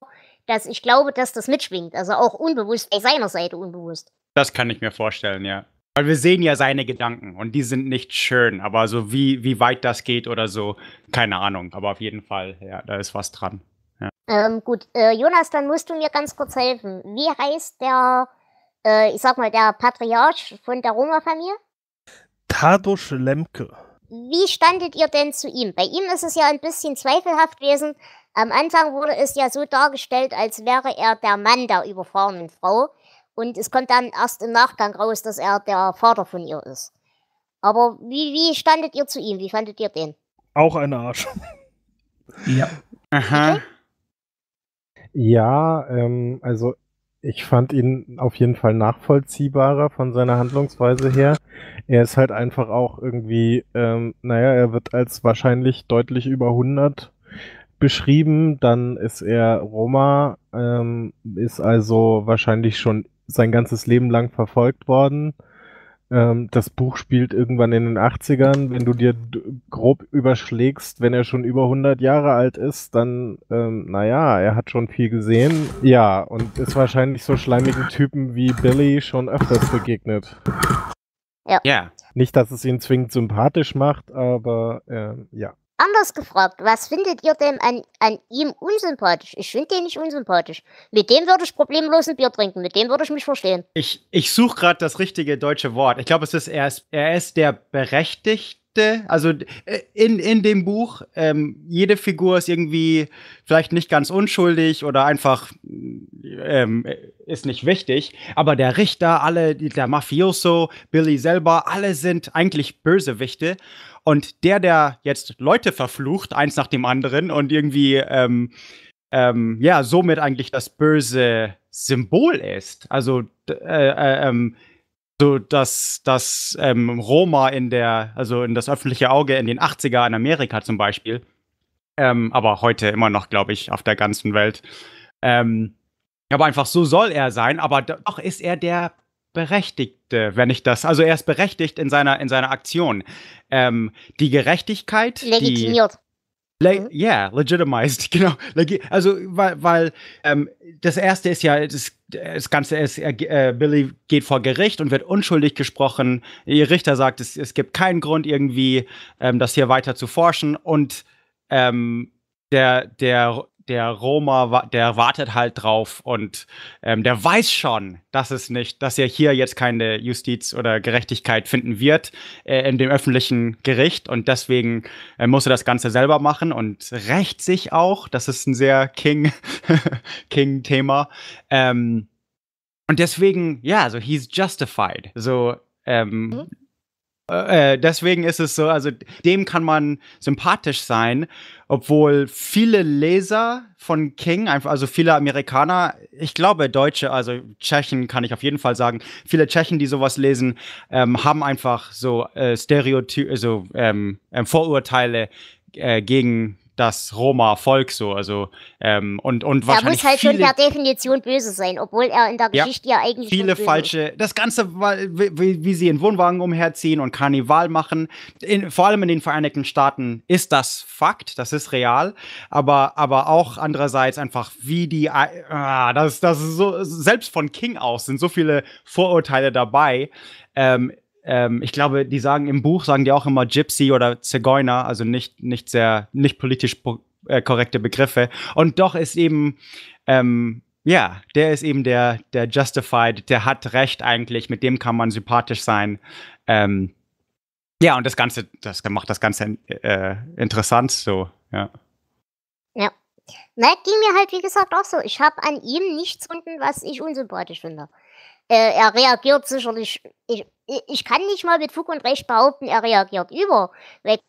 dass ich glaube, dass das mitschwingt. Also auch unbewusst, bei seiner Seite unbewusst. Das kann ich mir vorstellen, ja. Weil wir sehen ja seine Gedanken und die sind nicht schön, aber so wie, wie weit das geht oder so, keine Ahnung. Aber auf jeden Fall, ja, da ist was dran. Ja. Ähm, gut, äh, Jonas, dann musst du mir ganz kurz helfen. Wie heißt der, äh, ich sag mal, der Patriarch von der Roma-Familie? Tadosch Lemke. Wie standet ihr denn zu ihm? Bei ihm ist es ja ein bisschen zweifelhaft gewesen. Am Anfang wurde es ja so dargestellt, als wäre er der Mann der überfahrenen Frau. Und es kommt dann erst im Nachgang raus, dass er der Vater von ihr ist. Aber wie, wie standet ihr zu ihm? Wie fandet ihr den? Auch ein Arsch. ja. Aha. Okay. Ja, ähm, also ich fand ihn auf jeden Fall nachvollziehbarer von seiner Handlungsweise her. Er ist halt einfach auch irgendwie, ähm, naja, er wird als wahrscheinlich deutlich über 100 beschrieben. Dann ist er Roma, ähm, ist also wahrscheinlich schon sein ganzes Leben lang verfolgt worden. Ähm, das Buch spielt irgendwann in den 80ern. Wenn du dir grob überschlägst, wenn er schon über 100 Jahre alt ist, dann, ähm, naja, er hat schon viel gesehen. Ja, und ist wahrscheinlich so schleimigen Typen wie Billy schon öfters begegnet. Ja. Nicht, dass es ihn zwingend sympathisch macht, aber äh, ja anders gefragt, was findet ihr denn an, an ihm unsympathisch? Ich finde den nicht unsympathisch. Mit dem würde ich problemlos ein Bier trinken, mit dem würde ich mich verstehen. Ich, ich suche gerade das richtige deutsche Wort. Ich glaube, es ist er, ist, er ist der Berechtigte. Also äh, in, in dem Buch, ähm, jede Figur ist irgendwie vielleicht nicht ganz unschuldig oder einfach ähm, ist nicht wichtig. Aber der Richter, alle, der Mafioso, Billy selber, alle sind eigentlich Bösewichte. Und der, der jetzt Leute verflucht, eins nach dem anderen und irgendwie, ähm, ähm, ja, somit eigentlich das böse Symbol ist. Also, äh, äh, ähm, so dass das ähm, Roma in der, also in das öffentliche Auge in den 80er in Amerika zum Beispiel, ähm, aber heute immer noch, glaube ich, auf der ganzen Welt. Ähm, aber einfach so soll er sein, aber doch ist er der berechtigte, wenn ich das, also er ist berechtigt in seiner, in seiner Aktion. Ähm, die Gerechtigkeit. Legitimiert. Ja, le mhm. yeah, legitimized, genau. also, weil, weil ähm, das erste ist ja, das, das Ganze ist, äh, Billy geht vor Gericht und wird unschuldig gesprochen. Ihr Richter sagt, es, es gibt keinen Grund, irgendwie ähm, das hier weiter zu forschen. Und ähm, der, der der Roma, der wartet halt drauf und ähm, der weiß schon, dass es nicht, dass er hier jetzt keine Justiz oder Gerechtigkeit finden wird äh, in dem öffentlichen Gericht und deswegen äh, muss er das Ganze selber machen und rächt sich auch. Das ist ein sehr King, King-Thema. Ähm, und deswegen, ja, so he's justified. So, ähm, mhm. äh, äh, deswegen ist es so, also dem kann man sympathisch sein obwohl viele Leser von King, also viele Amerikaner, ich glaube Deutsche, also Tschechen kann ich auf jeden Fall sagen, viele Tschechen, die sowas lesen, ähm, haben einfach so äh, Stereotype, also ähm, ähm, Vorurteile äh, gegen das Roma-Volk so. Also, ähm, und, und wahrscheinlich. Er muss halt viele, schon per Definition böse sein, obwohl er in der Geschichte ja eigentlich. Viele falsche. Ist. Das Ganze, wie, wie, sie in Wohnwagen umherziehen und Karneval machen, in, vor allem in den Vereinigten Staaten ist das Fakt, das ist real. Aber, aber auch andererseits einfach, wie die. Ah, das, das so, selbst von King aus sind so viele Vorurteile dabei. Ähm, ähm, ich glaube, die sagen im Buch, sagen die auch immer Gypsy oder Zigeuner, also nicht, nicht sehr, nicht politisch äh, korrekte Begriffe. Und doch ist eben, ähm, ja, der ist eben der, der Justified, der hat Recht eigentlich, mit dem kann man sympathisch sein. Ähm, ja, und das Ganze, das macht das Ganze äh, interessant so, ja. Ja. Na, ging mir halt, wie gesagt, auch so. Ich habe an ihm nichts gefunden, was ich unsympathisch finde. Äh, er reagiert sicherlich. Ich, ich kann nicht mal mit Fug und Recht behaupten, er reagiert über. Weil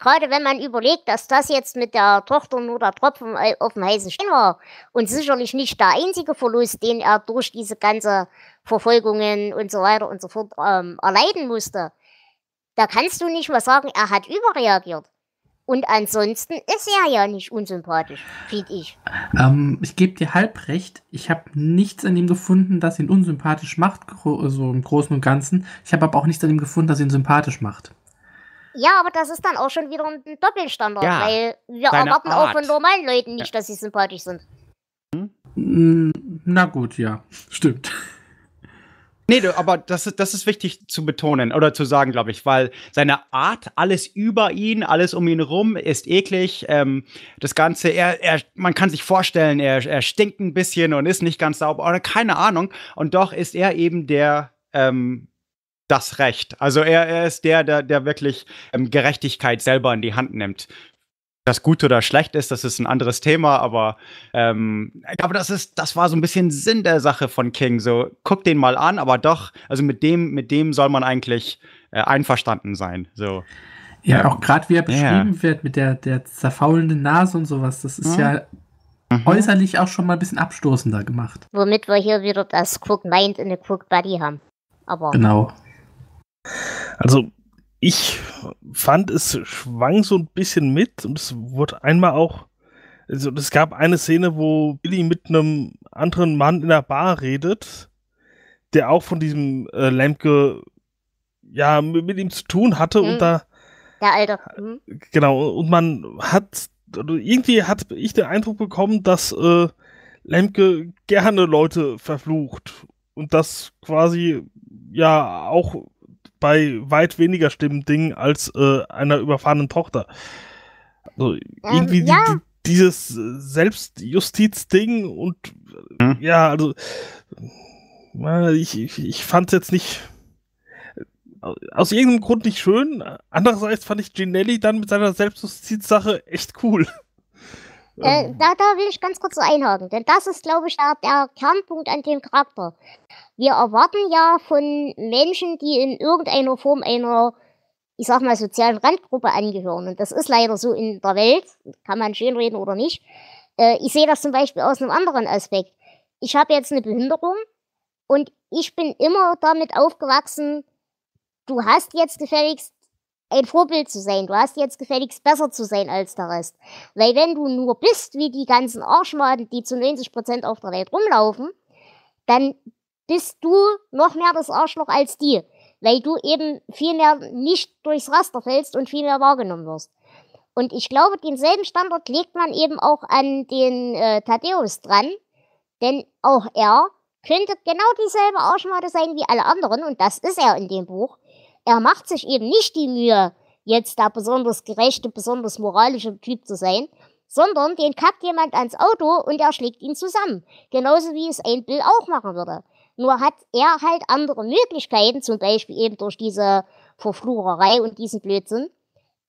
gerade wenn man überlegt, dass das jetzt mit der Tochter nur der Tropfen auf dem heißen Stein war und sicherlich nicht der einzige Verlust, den er durch diese ganze Verfolgungen und so weiter und so fort ähm, erleiden musste, da kannst du nicht mal sagen, er hat überreagiert. Und ansonsten ist er ja nicht unsympathisch, finde ich. Ähm, ich gebe dir halb recht. Ich habe nichts an ihm gefunden, das ihn unsympathisch macht, so also im Großen und Ganzen. Ich habe aber auch nichts an ihm gefunden, das ihn sympathisch macht. Ja, aber das ist dann auch schon wieder ein Doppelstandard, ja, weil wir erwarten Art. auch von normalen Leuten nicht, ja. dass sie sympathisch sind. Hm, na gut, ja, stimmt. Nee, aber das ist, das ist wichtig zu betonen oder zu sagen, glaube ich, weil seine Art, alles über ihn, alles um ihn rum, ist eklig. Ähm, das Ganze, er, er, man kann sich vorstellen, er, er stinkt ein bisschen und ist nicht ganz sauber oder keine Ahnung. Und doch ist er eben der, ähm, das Recht. Also er, er ist der, der, der wirklich ähm, Gerechtigkeit selber in die Hand nimmt das gut oder schlecht ist, das ist ein anderes Thema, aber ähm, ich glaube, das ist, das war so ein bisschen Sinn der Sache von King. So, guck den mal an, aber doch, also mit dem, mit dem soll man eigentlich äh, einverstanden sein. So. Ja, auch gerade wie er beschrieben yeah. wird mit der, der zerfaulenden Nase und sowas, das ist mhm. ja mhm. äußerlich auch schon mal ein bisschen abstoßender gemacht. Womit wir hier wieder das Cook Mind in the Cook Buddy haben. Aber. Genau. Also ich fand, es schwang so ein bisschen mit und es wurde einmal auch, also es gab eine Szene, wo Billy mit einem anderen Mann in der Bar redet, der auch von diesem äh, Lemke ja mit ihm zu tun hatte mhm. und da der alte mhm. genau und man hat also irgendwie hat ich den Eindruck bekommen, dass äh, Lemke gerne Leute verflucht und das quasi ja auch bei weit weniger stimmen Dingen als äh, einer überfahrenen Tochter. Also ähm, irgendwie ähm, ja. die, dieses Selbstjustiz-Ding und hm. ja, also ich, ich, ich fand es jetzt nicht aus irgendeinem Grund nicht schön. Andererseits fand ich Ginelli dann mit seiner Selbstjustiz-Sache echt cool. Äh, da, da will ich ganz kurz so einhaken, denn das ist, glaube ich, der, der Kernpunkt an dem Charakter wir erwarten ja von Menschen, die in irgendeiner Form einer, ich sag mal, sozialen Randgruppe angehören. Und das ist leider so in der Welt, kann man schön reden oder nicht. Äh, ich sehe das zum Beispiel aus einem anderen Aspekt. Ich habe jetzt eine Behinderung und ich bin immer damit aufgewachsen, du hast jetzt gefälligst ein Vorbild zu sein. Du hast jetzt gefälligst besser zu sein als der Rest. Weil wenn du nur bist wie die ganzen Arschmaden, die zu 90% Prozent auf der Welt rumlaufen, dann bist du noch mehr das Arschloch als die, weil du eben viel mehr nicht durchs Raster fällst und viel mehr wahrgenommen wirst. Und ich glaube, denselben Standard legt man eben auch an den äh, Thaddeus dran, denn auch er könnte genau dieselbe Arschmade sein wie alle anderen und das ist er in dem Buch. Er macht sich eben nicht die Mühe, jetzt der besonders gerechte, besonders moralische Typ zu sein, sondern den kackt jemand ans Auto und er schlägt ihn zusammen. Genauso wie es ein Bill auch machen würde. Nur hat er halt andere Möglichkeiten, zum Beispiel eben durch diese Verflucherei und diesen Blödsinn.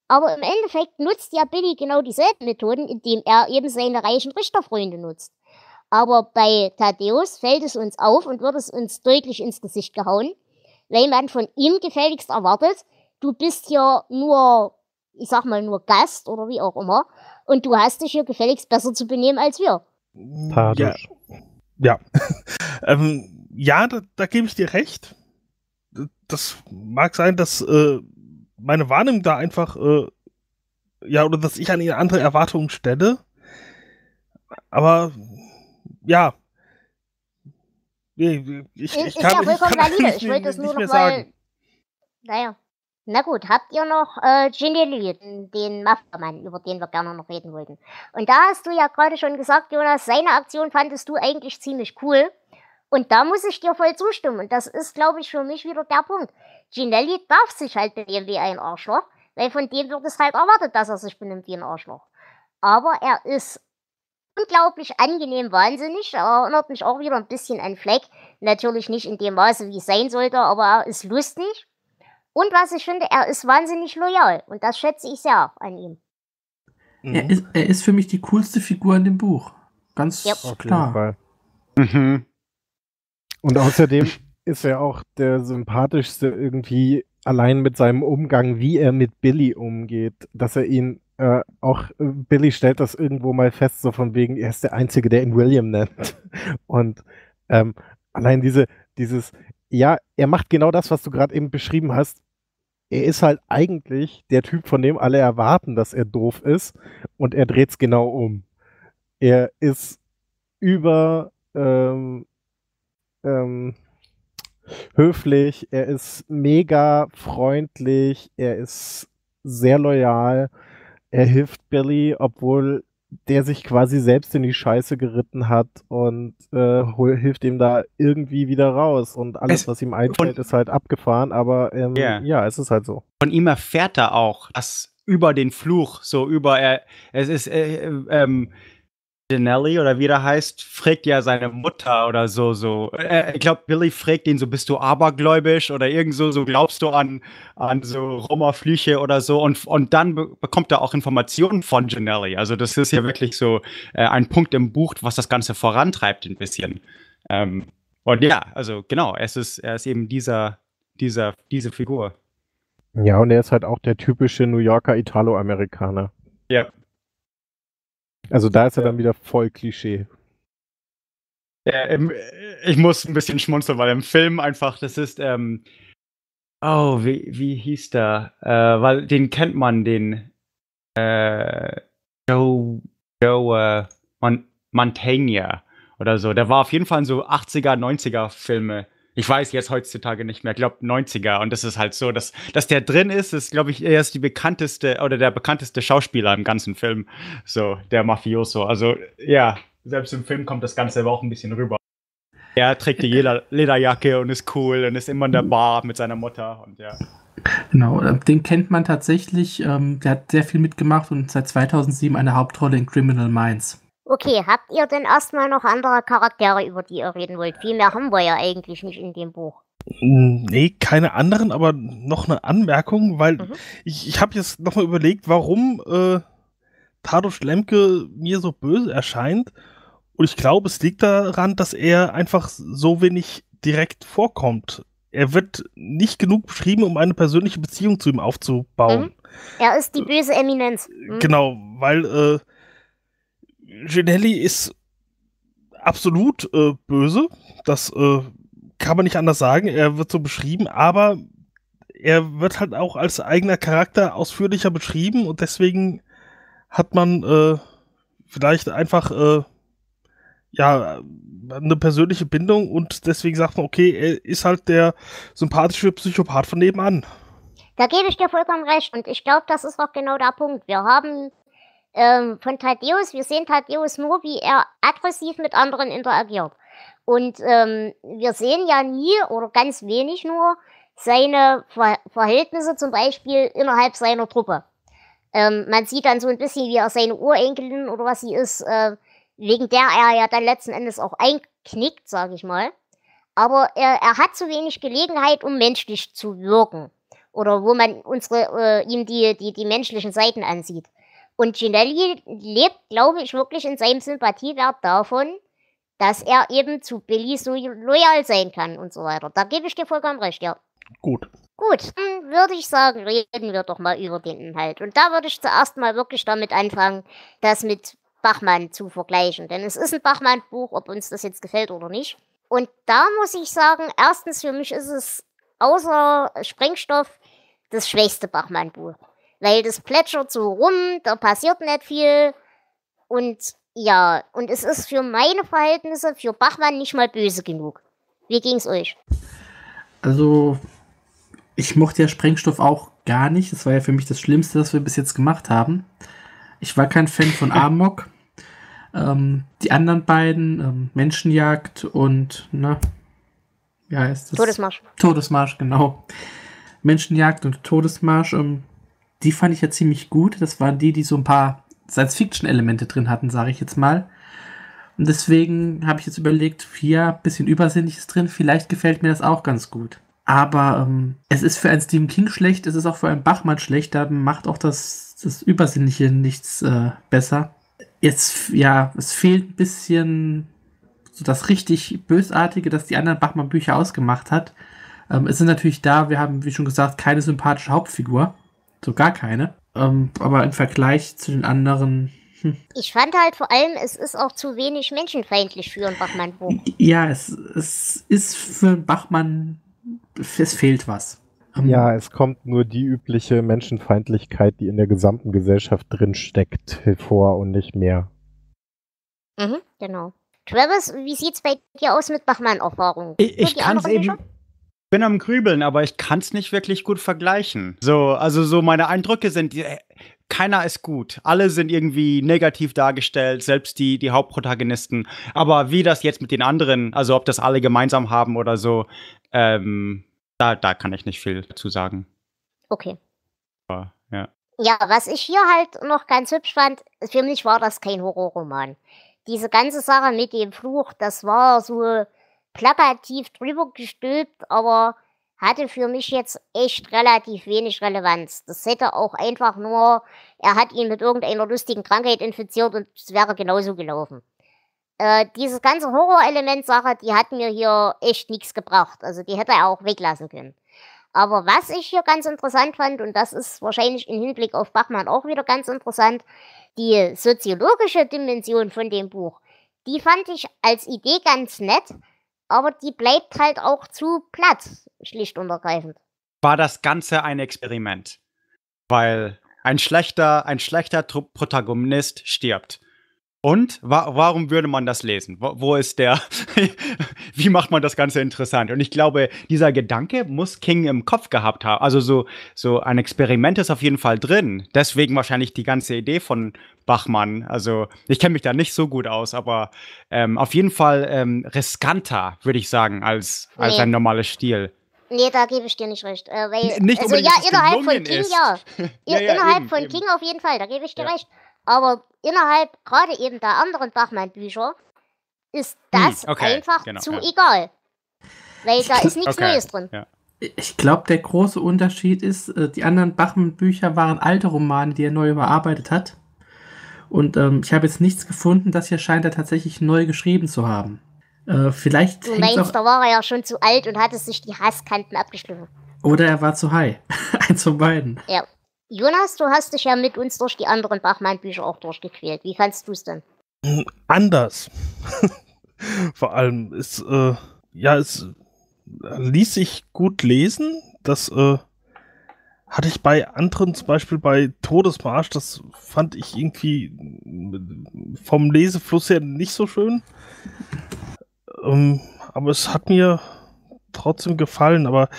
Aber im Endeffekt nutzt ja Billy genau dieselben Methoden, indem er eben seine reichen Richterfreunde nutzt. Aber bei Thaddeus fällt es uns auf und wird es uns deutlich ins Gesicht gehauen, weil man von ihm gefälligst erwartet, du bist hier nur, ich sag mal, nur Gast oder wie auch immer und du hast dich hier gefälligst besser zu benehmen als wir. Pardon. Ja. ja. ähm, ja, da, da gebe ich dir recht. Das mag sein, dass äh, meine Wahrnehmung da einfach, äh, ja, oder dass ich an ihr andere Erwartungen stelle. Aber ja. Ich, ich, ich kann, ja ich kann valide. Ich wollte es nur noch mal. Naja. Na gut, habt ihr noch äh, Ginelli, den Mafia-Mann, über den wir gerne noch reden wollten. Und da hast du ja gerade schon gesagt, Jonas, seine Aktion fandest du eigentlich ziemlich cool. Und da muss ich dir voll zustimmen. Und das ist, glaube ich, für mich wieder der Punkt. Ginelli darf sich halt benehmen wie ein Arschloch, weil von dem wird es halt erwartet, dass er sich benimmt wie ein Arschloch. Aber er ist unglaublich angenehm wahnsinnig. Er erinnert mich auch wieder ein bisschen an Fleck. Natürlich nicht in dem Maße, wie es sein sollte, aber er ist lustig. Und was ich finde, er ist wahnsinnig loyal. Und das schätze ich sehr an ihm. Mhm. Er, ist, er ist für mich die coolste Figur in dem Buch. Ganz yep. klar. Mhm. Und außerdem ist er auch der sympathischste irgendwie allein mit seinem Umgang, wie er mit Billy umgeht, dass er ihn äh, auch äh, Billy stellt das irgendwo mal fest, so von wegen, er ist der Einzige, der ihn William nennt. Und ähm, allein diese, dieses, ja, er macht genau das, was du gerade eben beschrieben hast. Er ist halt eigentlich der Typ, von dem alle erwarten, dass er doof ist, und er dreht es genau um. Er ist über ähm, ähm, höflich, er ist mega freundlich, er ist sehr loyal, er hilft Billy, obwohl der sich quasi selbst in die Scheiße geritten hat und äh, hilft ihm da irgendwie wieder raus. Und alles, es, was ihm einfällt, ist halt abgefahren, aber ähm, yeah. ja, es ist halt so. Von ihm erfährt er auch, dass über den Fluch, so über, er, es ist, äh, äh ähm, Janelli oder wie der heißt, fragt ja seine Mutter oder so, so. Äh, ich glaube, Billy fragt ihn so, bist du abergläubisch oder irgend so, so glaubst du an, an so Roma-Flüche oder so. Und, und dann be bekommt er auch Informationen von Janelli. Also das ist ja wirklich so äh, ein Punkt im Buch, was das Ganze vorantreibt ein bisschen. Ähm, und ja, also genau, es ist, er ist eben dieser, dieser, diese Figur. Ja, und er ist halt auch der typische New Yorker Italo-Amerikaner. Ja. Also da ist er dann wieder voll Klischee. Ähm, ich muss ein bisschen schmunzeln, weil im Film einfach, das ist, ähm, oh, wie, wie hieß der? Äh, weil den kennt man, den äh, Joe, Joe äh, Mon Montagna oder so. Der war auf jeden Fall in so 80er, 90er Filme ich weiß jetzt heutzutage nicht mehr, glaube 90er. Und das ist halt so, dass, dass der drin ist, ist, glaube ich, erst die bekannteste oder der bekannteste Schauspieler im ganzen Film. So, der Mafioso. Also, ja, selbst im Film kommt das Ganze aber auch ein bisschen rüber. Er trägt die Leder Lederjacke und ist cool und ist immer in der mhm. Bar mit seiner Mutter und ja. Genau, äh, den kennt man tatsächlich. Ähm, der hat sehr viel mitgemacht und seit 2007 eine Hauptrolle in Criminal Minds. Okay, habt ihr denn erstmal noch andere Charaktere, über die ihr reden wollt? Viel mehr haben wir ja eigentlich nicht in dem Buch. Nee, keine anderen, aber noch eine Anmerkung, weil mhm. ich, ich habe jetzt nochmal überlegt, warum äh, Tadosch Lemke mir so böse erscheint. Und ich glaube, es liegt daran, dass er einfach so wenig direkt vorkommt. Er wird nicht genug beschrieben, um eine persönliche Beziehung zu ihm aufzubauen. Mhm. Er ist die böse Eminenz. Mhm. Genau, weil äh, Ginelli ist absolut äh, böse. Das äh, kann man nicht anders sagen. Er wird so beschrieben, aber er wird halt auch als eigener Charakter ausführlicher beschrieben und deswegen hat man äh, vielleicht einfach äh, ja eine persönliche Bindung und deswegen sagt man, okay, er ist halt der sympathische Psychopath von nebenan. Da gebe ich dir vollkommen recht und ich glaube, das ist auch genau der Punkt. Wir haben ähm, von Thaddeus, wir sehen Thaddeus nur, wie er aggressiv mit anderen interagiert. Und ähm, wir sehen ja nie oder ganz wenig nur seine Ver Verhältnisse zum Beispiel innerhalb seiner Truppe. Ähm, man sieht dann so ein bisschen, wie er seine Urenkelin oder was sie ist, äh, wegen der er ja dann letzten Endes auch einknickt, sage ich mal. Aber er, er hat zu wenig Gelegenheit, um menschlich zu wirken. Oder wo man unsere, äh, ihm die, die, die menschlichen Seiten ansieht. Und Ginelli lebt, glaube ich, wirklich in seinem Sympathiewert davon, dass er eben zu Billy so loyal sein kann und so weiter. Da gebe ich dir vollkommen recht, ja. Gut. Gut, dann würde ich sagen, reden wir doch mal über den Inhalt. Und da würde ich zuerst mal wirklich damit anfangen, das mit Bachmann zu vergleichen. Denn es ist ein Bachmann-Buch, ob uns das jetzt gefällt oder nicht. Und da muss ich sagen, erstens, für mich ist es außer Sprengstoff das schwächste Bachmann-Buch weil das plätschert so rum, da passiert nicht viel. Und ja, und es ist für meine Verhältnisse, für Bachmann nicht mal böse genug. Wie ging's euch? Also, ich mochte ja Sprengstoff auch gar nicht. Das war ja für mich das Schlimmste, was wir bis jetzt gemacht haben. Ich war kein Fan von Amok. ähm, die anderen beiden, ähm, Menschenjagd und, na, ne, wie heißt das? Todesmarsch. Todesmarsch, genau. Menschenjagd und Todesmarsch. Ähm, die fand ich ja ziemlich gut. Das waren die, die so ein paar Science-Fiction-Elemente drin hatten, sage ich jetzt mal. Und deswegen habe ich jetzt überlegt, hier ein bisschen Übersinnliches drin, vielleicht gefällt mir das auch ganz gut. Aber ähm, es ist für einen Stephen King schlecht, es ist auch für einen Bachmann schlecht, da macht auch das, das Übersinnliche nichts äh, besser. Jetzt, ja, es fehlt ein bisschen so das richtig Bösartige, das die anderen Bachmann-Bücher ausgemacht hat. Ähm, es sind natürlich da, wir haben, wie schon gesagt, keine sympathische Hauptfigur so gar keine. Ähm, aber im Vergleich zu den anderen. Hm. Ich fand halt vor allem, es ist auch zu wenig menschenfeindlich für ein Bachmann-Buch. Ja, es, es ist für ein Bachmann, es fehlt was. Ähm, ja, es kommt nur die übliche Menschenfeindlichkeit, die in der gesamten Gesellschaft drinsteckt, steckt, hervor und nicht mehr. Mhm, genau. Travis, wie sieht's bei dir aus mit Bachmann-Erfahrungen? Ich, ich kann es eben, bin am Grübeln, aber ich kann es nicht wirklich gut vergleichen. So, also so meine Eindrücke sind, äh, keiner ist gut. Alle sind irgendwie negativ dargestellt, selbst die, die Hauptprotagonisten. Aber wie das jetzt mit den anderen, also ob das alle gemeinsam haben oder so, ähm, da, da kann ich nicht viel zu sagen. Okay. Aber, ja. ja, was ich hier halt noch ganz hübsch fand, für mich war das kein Horrorroman. Diese ganze Sache mit dem Fluch, das war so plakativ drüber gestülpt, aber hatte für mich jetzt echt relativ wenig Relevanz. Das hätte auch einfach nur, er hat ihn mit irgendeiner lustigen Krankheit infiziert und es wäre genauso gelaufen. Äh, dieses ganze Horror-Element-Sache, die hat mir hier echt nichts gebracht. Also die hätte er auch weglassen können. Aber was ich hier ganz interessant fand, und das ist wahrscheinlich im Hinblick auf Bachmann auch wieder ganz interessant, die soziologische Dimension von dem Buch, die fand ich als Idee ganz nett, aber die bleibt halt auch zu Platz, schlicht und ergreifend. War das Ganze ein Experiment? Weil ein schlechter, ein schlechter Protagonist stirbt. Und wa warum würde man das lesen? Wo, wo ist der? Wie macht man das Ganze interessant? Und ich glaube, dieser Gedanke muss King im Kopf gehabt haben. Also so, so ein Experiment ist auf jeden Fall drin. Deswegen wahrscheinlich die ganze Idee von Bachmann. Also ich kenne mich da nicht so gut aus, aber ähm, auf jeden Fall ähm, riskanter, würde ich sagen, als, als ein normales Stil. Nee, da gebe ich dir nicht recht. Äh, weil, nicht also ja, innerhalb von King, ja. ja, ja. Innerhalb eben, von eben. King auf jeden Fall, da gebe ich dir recht. Aber innerhalb gerade eben der anderen Bachmann-Bücher ist hm, das hm, okay, einfach genau, zu ja. egal. Weil da ist nichts okay, Neues drin. Ja. Ich glaube, der große Unterschied ist, äh, die anderen Bachmann-Bücher waren alte Romane, die er neu überarbeitet hat. Und ähm, ich habe jetzt nichts gefunden, das hier scheint er tatsächlich neu geschrieben zu haben. Äh, vielleicht. Du meinst, da war er ja schon zu alt und hatte sich die Hasskanten abgeschliffen. Oder er war zu high. Eins von beiden. Ja. Jonas, du hast dich ja mit uns durch die anderen Bachmann-Bücher auch durchgequält. Wie kannst du es denn? Anders. Vor allem, es, äh, ja, es äh, ließ sich gut lesen. Das äh, hatte ich bei anderen, zum Beispiel bei Todesmarsch, das fand ich irgendwie äh, vom Lesefluss her nicht so schön. Ähm, aber es hat mir trotzdem gefallen. Aber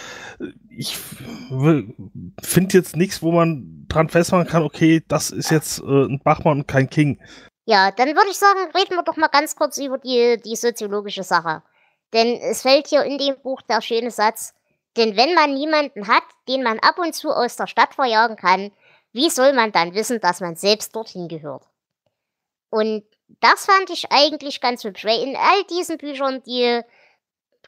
äh, ich finde jetzt nichts, wo man dran festmachen kann, okay, das ist jetzt äh, ein Bachmann und kein King. Ja, dann würde ich sagen, reden wir doch mal ganz kurz über die, die soziologische Sache. Denn es fällt hier in dem Buch der schöne Satz, denn wenn man niemanden hat, den man ab und zu aus der Stadt verjagen kann, wie soll man dann wissen, dass man selbst dorthin gehört? Und das fand ich eigentlich ganz hübsch, weil in all diesen Büchern, die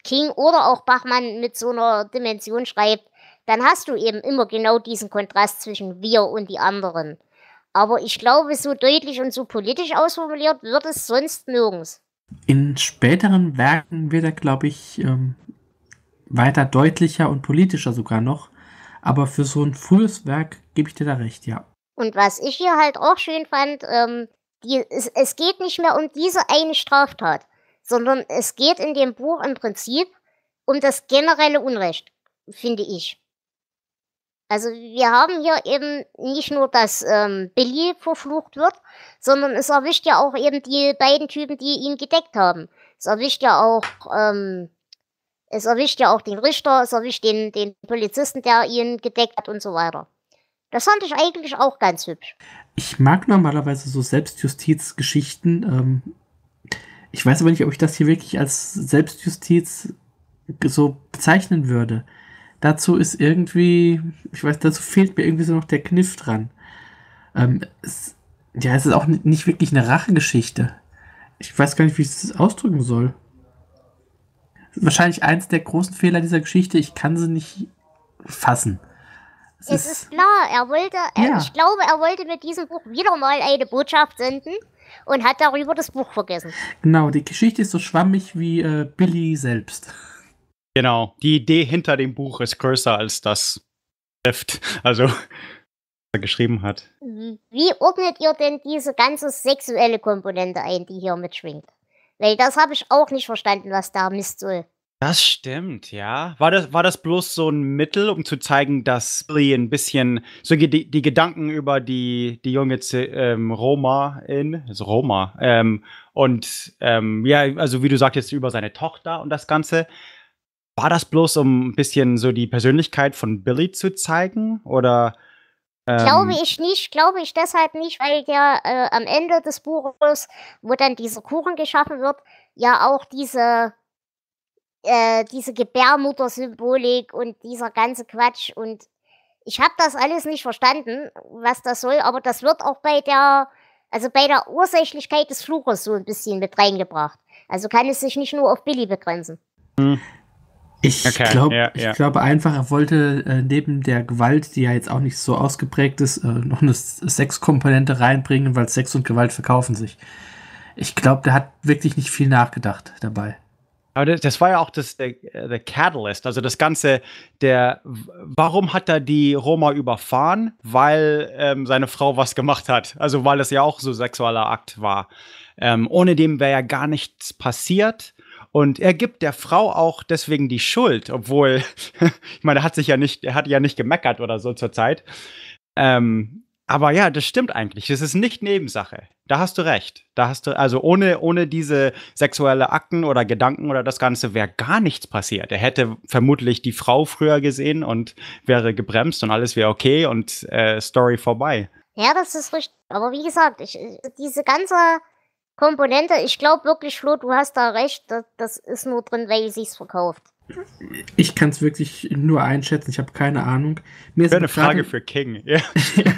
King oder auch Bachmann mit so einer Dimension schreibt, dann hast du eben immer genau diesen Kontrast zwischen wir und die anderen. Aber ich glaube, so deutlich und so politisch ausformuliert wird es sonst nirgends. In späteren Werken wird er, glaube ich, ähm, weiter deutlicher und politischer sogar noch. Aber für so ein frühes Werk gebe ich dir da recht, ja. Und was ich hier halt auch schön fand, ähm, die, es, es, geht nicht mehr um diese eine Straftat, sondern es geht in dem Buch im Prinzip um das generelle Unrecht, finde ich. Also wir haben hier eben nicht nur, dass ähm, Billy verflucht wird, sondern es erwischt ja auch eben die beiden Typen, die ihn gedeckt haben. Es erwischt ja auch, ähm, es erwischt ja auch den Richter, es erwischt den, den Polizisten, der ihn gedeckt hat und so weiter. Das fand ich eigentlich auch ganz hübsch. Ich mag normalerweise so Selbstjustizgeschichten. Ähm, ich weiß aber nicht, ob ich das hier wirklich als Selbstjustiz so bezeichnen würde. Dazu ist irgendwie, ich weiß, dazu fehlt mir irgendwie so noch der Kniff dran. Ähm, es, ja, es ist auch nicht wirklich eine Rachegeschichte. Ich weiß gar nicht, wie ich das ausdrücken soll. wahrscheinlich eins der großen Fehler dieser Geschichte. Ich kann sie nicht fassen. Es, es ist, ist, klar, er wollte, ja. ich glaube, er wollte mit diesem Buch wieder mal eine Botschaft senden und hat darüber das Buch vergessen. Genau, die Geschichte ist so schwammig wie äh, Billy selbst. Genau, die Idee hinter dem Buch ist größer als das Heft, also was er geschrieben hat. Mhm. Wie ordnet ihr denn diese ganze sexuelle Komponente ein, die hier mitschwingt? Weil das habe ich auch nicht verstanden, was da Mist soll. Das stimmt, ja. War das, war das bloß so ein Mittel, um zu zeigen, dass Billy ein bisschen so die, die Gedanken über die, die junge Z ähm, Roma in, also Roma, ähm, und ähm, ja, also wie du sagtest, über seine Tochter und das Ganze. War das bloß, um ein bisschen so die Persönlichkeit von Billy zu zeigen? Oder ähm? glaube ich nicht, glaube ich deshalb nicht, weil der äh, am Ende des Buches, wo dann dieser Kuchen geschaffen wird, ja auch diese äh, diese Gebärmuttersymbolik und dieser ganze Quatsch. Und ich habe das alles nicht verstanden, was das soll, aber das wird auch bei der, also bei der Ursächlichkeit des Fluches so ein bisschen mit reingebracht. Also kann es sich nicht nur auf Billy begrenzen. Hm. Ich okay, glaube ja, ja. glaub einfach, er wollte äh, neben der Gewalt, die ja jetzt auch nicht so ausgeprägt ist, äh, noch eine Sexkomponente reinbringen, weil Sex und Gewalt verkaufen sich. Ich glaube, der hat wirklich nicht viel nachgedacht dabei. Aber das, das, war ja auch das, der, äh, der Catalyst, also das Ganze, der, warum hat er die Roma überfahren? Weil ähm, seine Frau was gemacht hat. Also, weil es ja auch so sexueller Akt war. Ähm, ohne dem wäre ja gar nichts passiert. Und er gibt der Frau auch deswegen die Schuld, obwohl, ich meine, er hat sich ja nicht, er hat ja nicht gemeckert oder so zur Zeit. Ähm, aber ja, das stimmt eigentlich. Das ist nicht Nebensache. Da hast du recht. Da hast du, also ohne, ohne diese sexuelle Akten oder Gedanken oder das Ganze wäre gar nichts passiert. Er hätte vermutlich die Frau früher gesehen und wäre gebremst und alles wäre okay und äh, Story vorbei. Ja, das ist richtig. Aber wie gesagt, ich, diese ganze Komponente, ich glaube wirklich, Flo, du hast da recht. Das, das ist nur drin, weil sie es verkauft. Ich kann es wirklich nur einschätzen. Ich habe keine Ahnung. Mir ist eine Frage für King. Ja.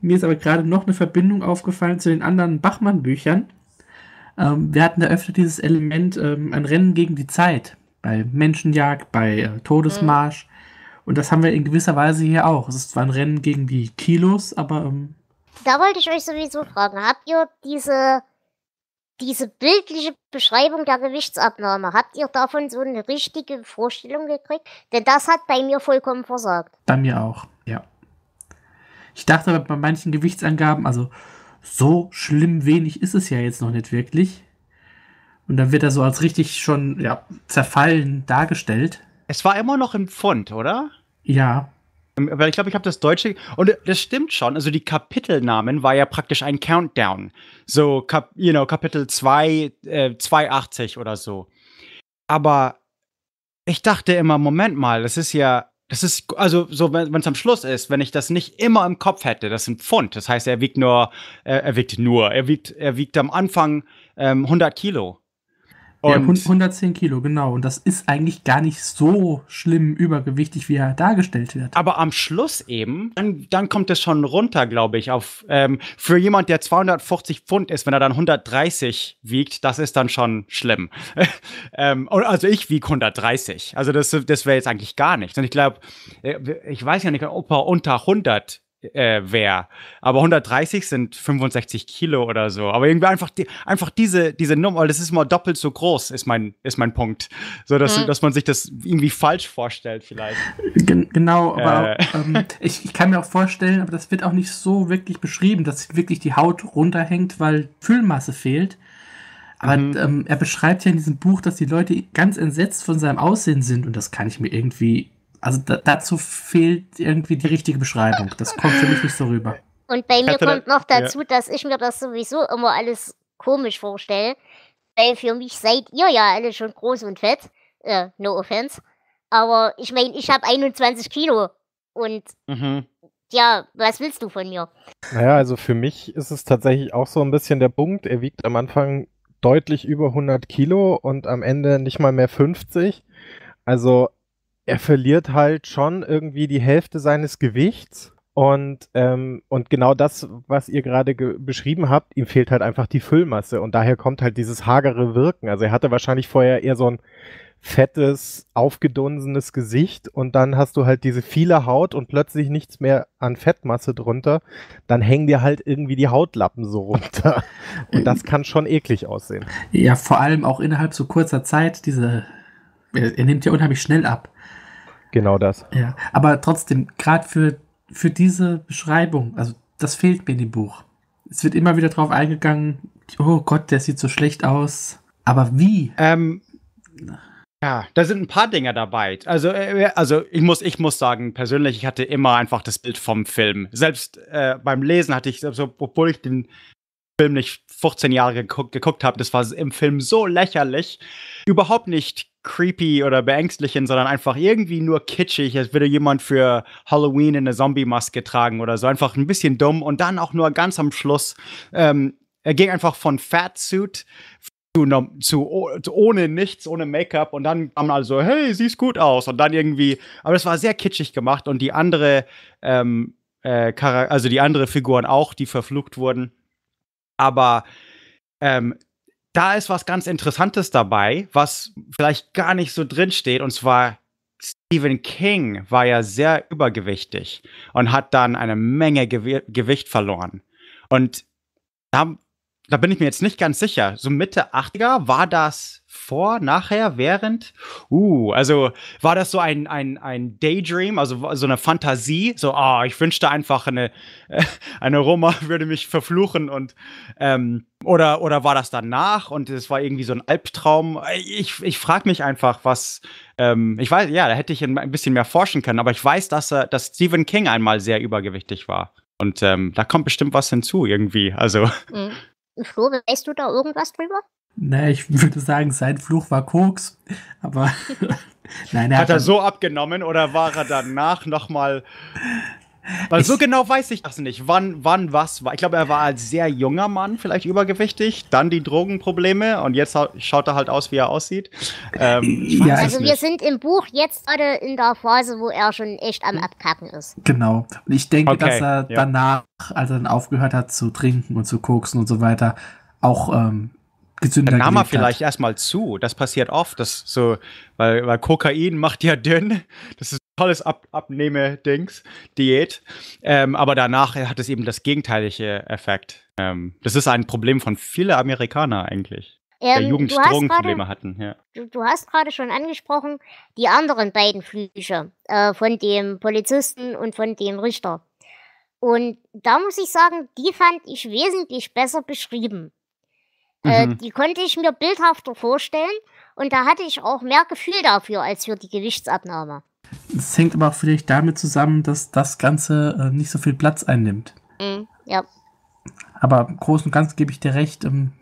Mir ist aber gerade noch eine Verbindung aufgefallen zu den anderen Bachmann-Büchern. Ähm, wir hatten da öfter dieses Element, ähm, ein Rennen gegen die Zeit. Bei Menschenjagd, bei äh, Todesmarsch. Mhm. Und das haben wir in gewisser Weise hier auch. Es ist zwar ein Rennen gegen die Kilos, aber. Ähm, da wollte ich euch sowieso fragen: Habt ihr diese, diese bildliche Beschreibung der Gewichtsabnahme, habt ihr davon so eine richtige Vorstellung gekriegt? Denn das hat bei mir vollkommen versagt. Bei mir auch. Ich dachte aber bei manchen Gewichtsangaben, also so schlimm wenig ist es ja jetzt noch nicht wirklich. Und dann wird er so als richtig schon ja, zerfallen dargestellt. Es war immer noch im Pfund, oder? Ja. Ähm, weil ich glaube, ich habe das Deutsche. Und das stimmt schon. Also die Kapitelnamen war ja praktisch ein Countdown. So, Kap, you know, Kapitel 2, äh, 280 oder so. Aber ich dachte immer, Moment mal, das ist ja das ist, also, so, wenn es am Schluss ist, wenn ich das nicht immer im Kopf hätte, das ist ein Pfund. Das heißt, er wiegt nur, er, er wiegt nur, er wiegt, er wiegt am Anfang ähm, 100 Kilo ja, 110 Kilo, genau. Und das ist eigentlich gar nicht so schlimm übergewichtig, wie er dargestellt wird. Aber am Schluss eben, dann, dann kommt es schon runter, glaube ich. Auf, ähm, für jemand, der 240 Pfund ist, wenn er dann 130 wiegt, das ist dann schon schlimm. ähm, also ich wiege 130. Also das, das wäre jetzt eigentlich gar nichts. Und ich glaube, äh, ich weiß ja nicht, ob er unter 100 äh, wäre. Aber 130 sind 65 Kilo oder so. Aber irgendwie einfach, die, einfach diese, diese Nummer, das ist mal doppelt so groß, ist mein, ist mein Punkt. So, dass, mhm. dass man sich das irgendwie falsch vorstellt, vielleicht. Gen genau, äh. aber äh. ähm, ich, ich, kann mir auch vorstellen, aber das wird auch nicht so wirklich beschrieben, dass wirklich die Haut runterhängt, weil Füllmasse fehlt. Aber mhm. ähm, er beschreibt ja in diesem Buch, dass die Leute ganz entsetzt von seinem Aussehen sind und das kann ich mir irgendwie also da, dazu fehlt irgendwie die richtige Beschreibung. Das kommt für mich nicht so rüber. Und bei mir kommt noch dazu, ja. dass ich mir das sowieso immer alles komisch vorstelle. Weil für mich seid ihr ja alle schon groß und fett. Äh, no offense. Aber ich meine, ich habe 21 Kilo. Und mhm. ja, was willst du von mir? Naja, also für mich ist es tatsächlich auch so ein bisschen der Punkt. Er wiegt am Anfang deutlich über 100 Kilo und am Ende nicht mal mehr 50. Also er verliert halt schon irgendwie die Hälfte seines Gewichts. Und, ähm, und genau das, was ihr gerade ge beschrieben habt, ihm fehlt halt einfach die Füllmasse. Und daher kommt halt dieses hagere Wirken. Also er hatte wahrscheinlich vorher eher so ein fettes, aufgedunsenes Gesicht und dann hast du halt diese viele Haut und plötzlich nichts mehr an Fettmasse drunter, dann hängen dir halt irgendwie die Hautlappen so runter. Und das kann schon eklig aussehen. Ja, vor allem auch innerhalb so kurzer Zeit, diese, er nimmt ja unheimlich schnell ab. Genau das. Ja, aber trotzdem, gerade für, für diese Beschreibung, also das fehlt mir in dem Buch. Es wird immer wieder drauf eingegangen, oh Gott, der sieht so schlecht aus. Aber wie? Ähm, ja, da sind ein paar Dinge dabei. Also, äh, äh, also ich, muss, ich muss sagen, persönlich, ich hatte immer einfach das Bild vom Film. Selbst äh, beim Lesen hatte ich, selbst, obwohl ich den Film nicht 15 Jahre geguckt, geguckt habe. Das war im Film so lächerlich. Überhaupt nicht creepy oder beängstigend, sondern einfach irgendwie nur kitschig, als würde jemand für Halloween in eine Zombie-Maske tragen oder so. Einfach ein bisschen dumm. Und dann auch nur ganz am Schluss. Ähm, er ging einfach von Fatsuit zu, zu, ohne nichts, ohne Make-up und dann kam also, hey, siehst gut aus und dann irgendwie, aber das war sehr kitschig gemacht und die andere, ähm, äh, also die andere Figuren auch, die verflucht wurden, aber ähm, da ist was ganz Interessantes dabei, was vielleicht gar nicht so drin steht. Und zwar Stephen King war ja sehr übergewichtig und hat dann eine Menge Gew Gewicht verloren. Und da, da bin ich mir jetzt nicht ganz sicher. So Mitte 80er war das vor, nachher, während? Uh, also war das so ein, ein, ein Daydream, also so eine Fantasie? So, ah, oh, ich wünschte einfach, eine, eine Roma würde mich verfluchen und ähm, oder, oder war das danach und es war irgendwie so ein Albtraum? Ich, ich frage mich einfach, was. Ähm, ich weiß, ja, da hätte ich ein bisschen mehr forschen können, aber ich weiß, dass, er, dass Stephen King einmal sehr übergewichtig war. Und ähm, da kommt bestimmt was hinzu irgendwie. Also. Mhm. Flo, weißt du da irgendwas drüber? Naja, ich würde sagen, sein Fluch war Koks, aber nein, er hat, hat er so abgenommen oder war er danach nochmal. Weil ich so genau weiß ich das nicht. Wann, wann, was war. Ich glaube, er war als sehr junger Mann vielleicht übergewichtig, dann die Drogenprobleme und jetzt schaut er halt aus, wie er aussieht. Ähm, ja, also wir sind im Buch jetzt gerade in der Phase, wo er schon echt am Abkacken ist. Genau. Und ich denke, okay. dass er danach, als er dann aufgehört hat zu trinken und zu koksen und so weiter, auch ähm, gesünder Dann nahm er vielleicht hat. erstmal zu. Das passiert oft, dass so, weil, weil Kokain macht ja dünn. Das ist ein tolles Ab Abnehme-Dings, Diät. Ähm, aber danach hat es eben das gegenteilige Effekt. Ähm, das ist ein Problem von vielen Amerikanern eigentlich. Ähm, der Jugend Drogenprobleme hatten. Ja. Du, du hast gerade schon angesprochen, die anderen beiden Flüche äh, von dem Polizisten und von dem Richter. Und da muss ich sagen, die fand ich wesentlich besser beschrieben. Äh, mhm. die konnte ich mir bildhafter vorstellen und da hatte ich auch mehr Gefühl dafür als für die Gewichtsabnahme. Es hängt aber auch vielleicht damit zusammen, dass das Ganze äh, nicht so viel Platz einnimmt. Mhm, ja. Aber im Großen und Ganzen gebe ich dir recht. Ähm,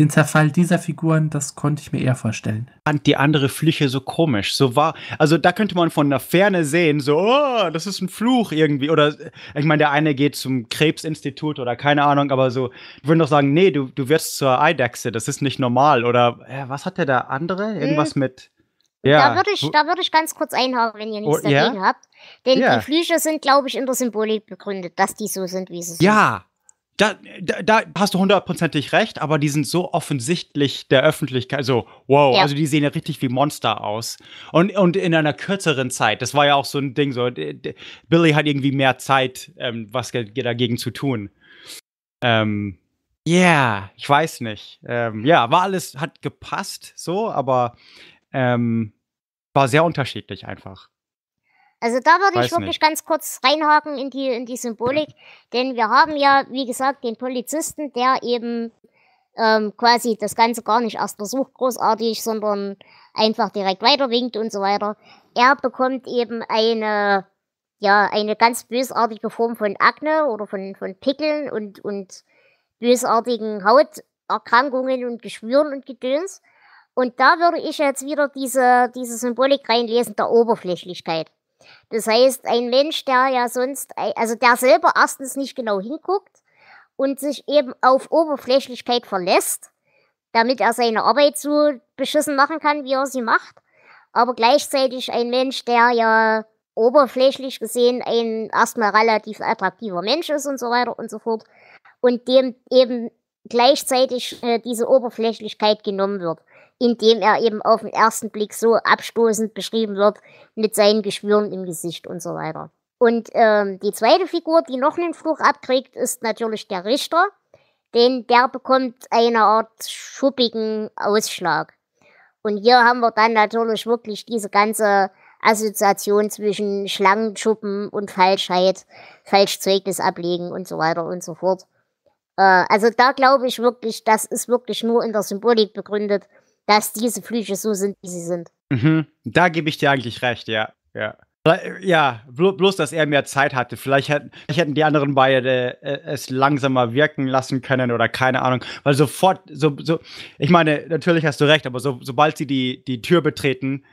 den Zerfall dieser Figuren, das konnte ich mir eher vorstellen. Fand die andere Flüche so komisch, so war, also da könnte man von der Ferne sehen, so, oh, das ist ein Fluch irgendwie, oder ich meine, der eine geht zum Krebsinstitut oder keine Ahnung, aber so, ich würde doch sagen, nee, du, du wirst zur Eidechse, das ist nicht normal, oder äh, was hat der da andere? Irgendwas hm. mit. Ja. Da würde ich, da würd ich ganz kurz einhauen, wenn ihr nichts oh, dagegen yeah? habt. Denn yeah. die Flüche sind, glaube ich, in der Symbolik begründet, dass die so sind, wie sie sind. Ja, da, da, da, hast du hundertprozentig recht, aber die sind so offensichtlich der Öffentlichkeit. so wow, ja. also die sehen ja richtig wie Monster aus. Und, und in einer kürzeren Zeit, das war ja auch so ein Ding, so Billy hat irgendwie mehr Zeit, ähm, was dagegen zu tun. Ähm, ja, yeah, ich weiß nicht. Ähm, ja, war alles, hat gepasst so, aber ähm, war sehr unterschiedlich einfach. Also da würde ich wirklich nicht. ganz kurz reinhaken in die, in die Symbolik, denn wir haben ja, wie gesagt, den Polizisten, der eben ähm, quasi das Ganze gar nicht erst versucht, großartig, sondern einfach direkt weiterwinkt und so weiter. Er bekommt eben eine, ja, eine ganz bösartige Form von Akne oder von, von Pickeln und, und bösartigen Hauterkrankungen und Geschwüren und Gedöns. Und da würde ich jetzt wieder diese, diese Symbolik reinlesen der Oberflächlichkeit. Das heißt, ein Mensch, der ja sonst, also der selber erstens nicht genau hinguckt und sich eben auf Oberflächlichkeit verlässt, damit er seine Arbeit so beschissen machen kann, wie er sie macht, aber gleichzeitig ein Mensch, der ja oberflächlich gesehen ein erstmal relativ attraktiver Mensch ist und so weiter und so fort und dem eben gleichzeitig äh, diese Oberflächlichkeit genommen wird indem er eben auf den ersten Blick so abstoßend beschrieben wird mit seinen Geschwüren im Gesicht und so weiter. Und ähm, die zweite Figur, die noch einen Fluch abkriegt, ist natürlich der Richter, denn der bekommt eine Art schuppigen Ausschlag. Und hier haben wir dann natürlich wirklich diese ganze Assoziation zwischen Schlangenschuppen und Falschheit, Falschzeugnis ablegen und so weiter und so fort. Äh, also da glaube ich wirklich, das ist wirklich nur in der Symbolik begründet dass diese Flüche so sind, wie sie sind. Mhm. Da gebe ich dir eigentlich recht, ja. Ja. Ja, bloß, dass er mehr Zeit hatte. Vielleicht, hat, vielleicht hätten die anderen beide äh, es langsamer wirken lassen können oder keine Ahnung. Weil sofort, so, so, ich meine, natürlich hast du recht, aber so, sobald sie die, die Tür betreten,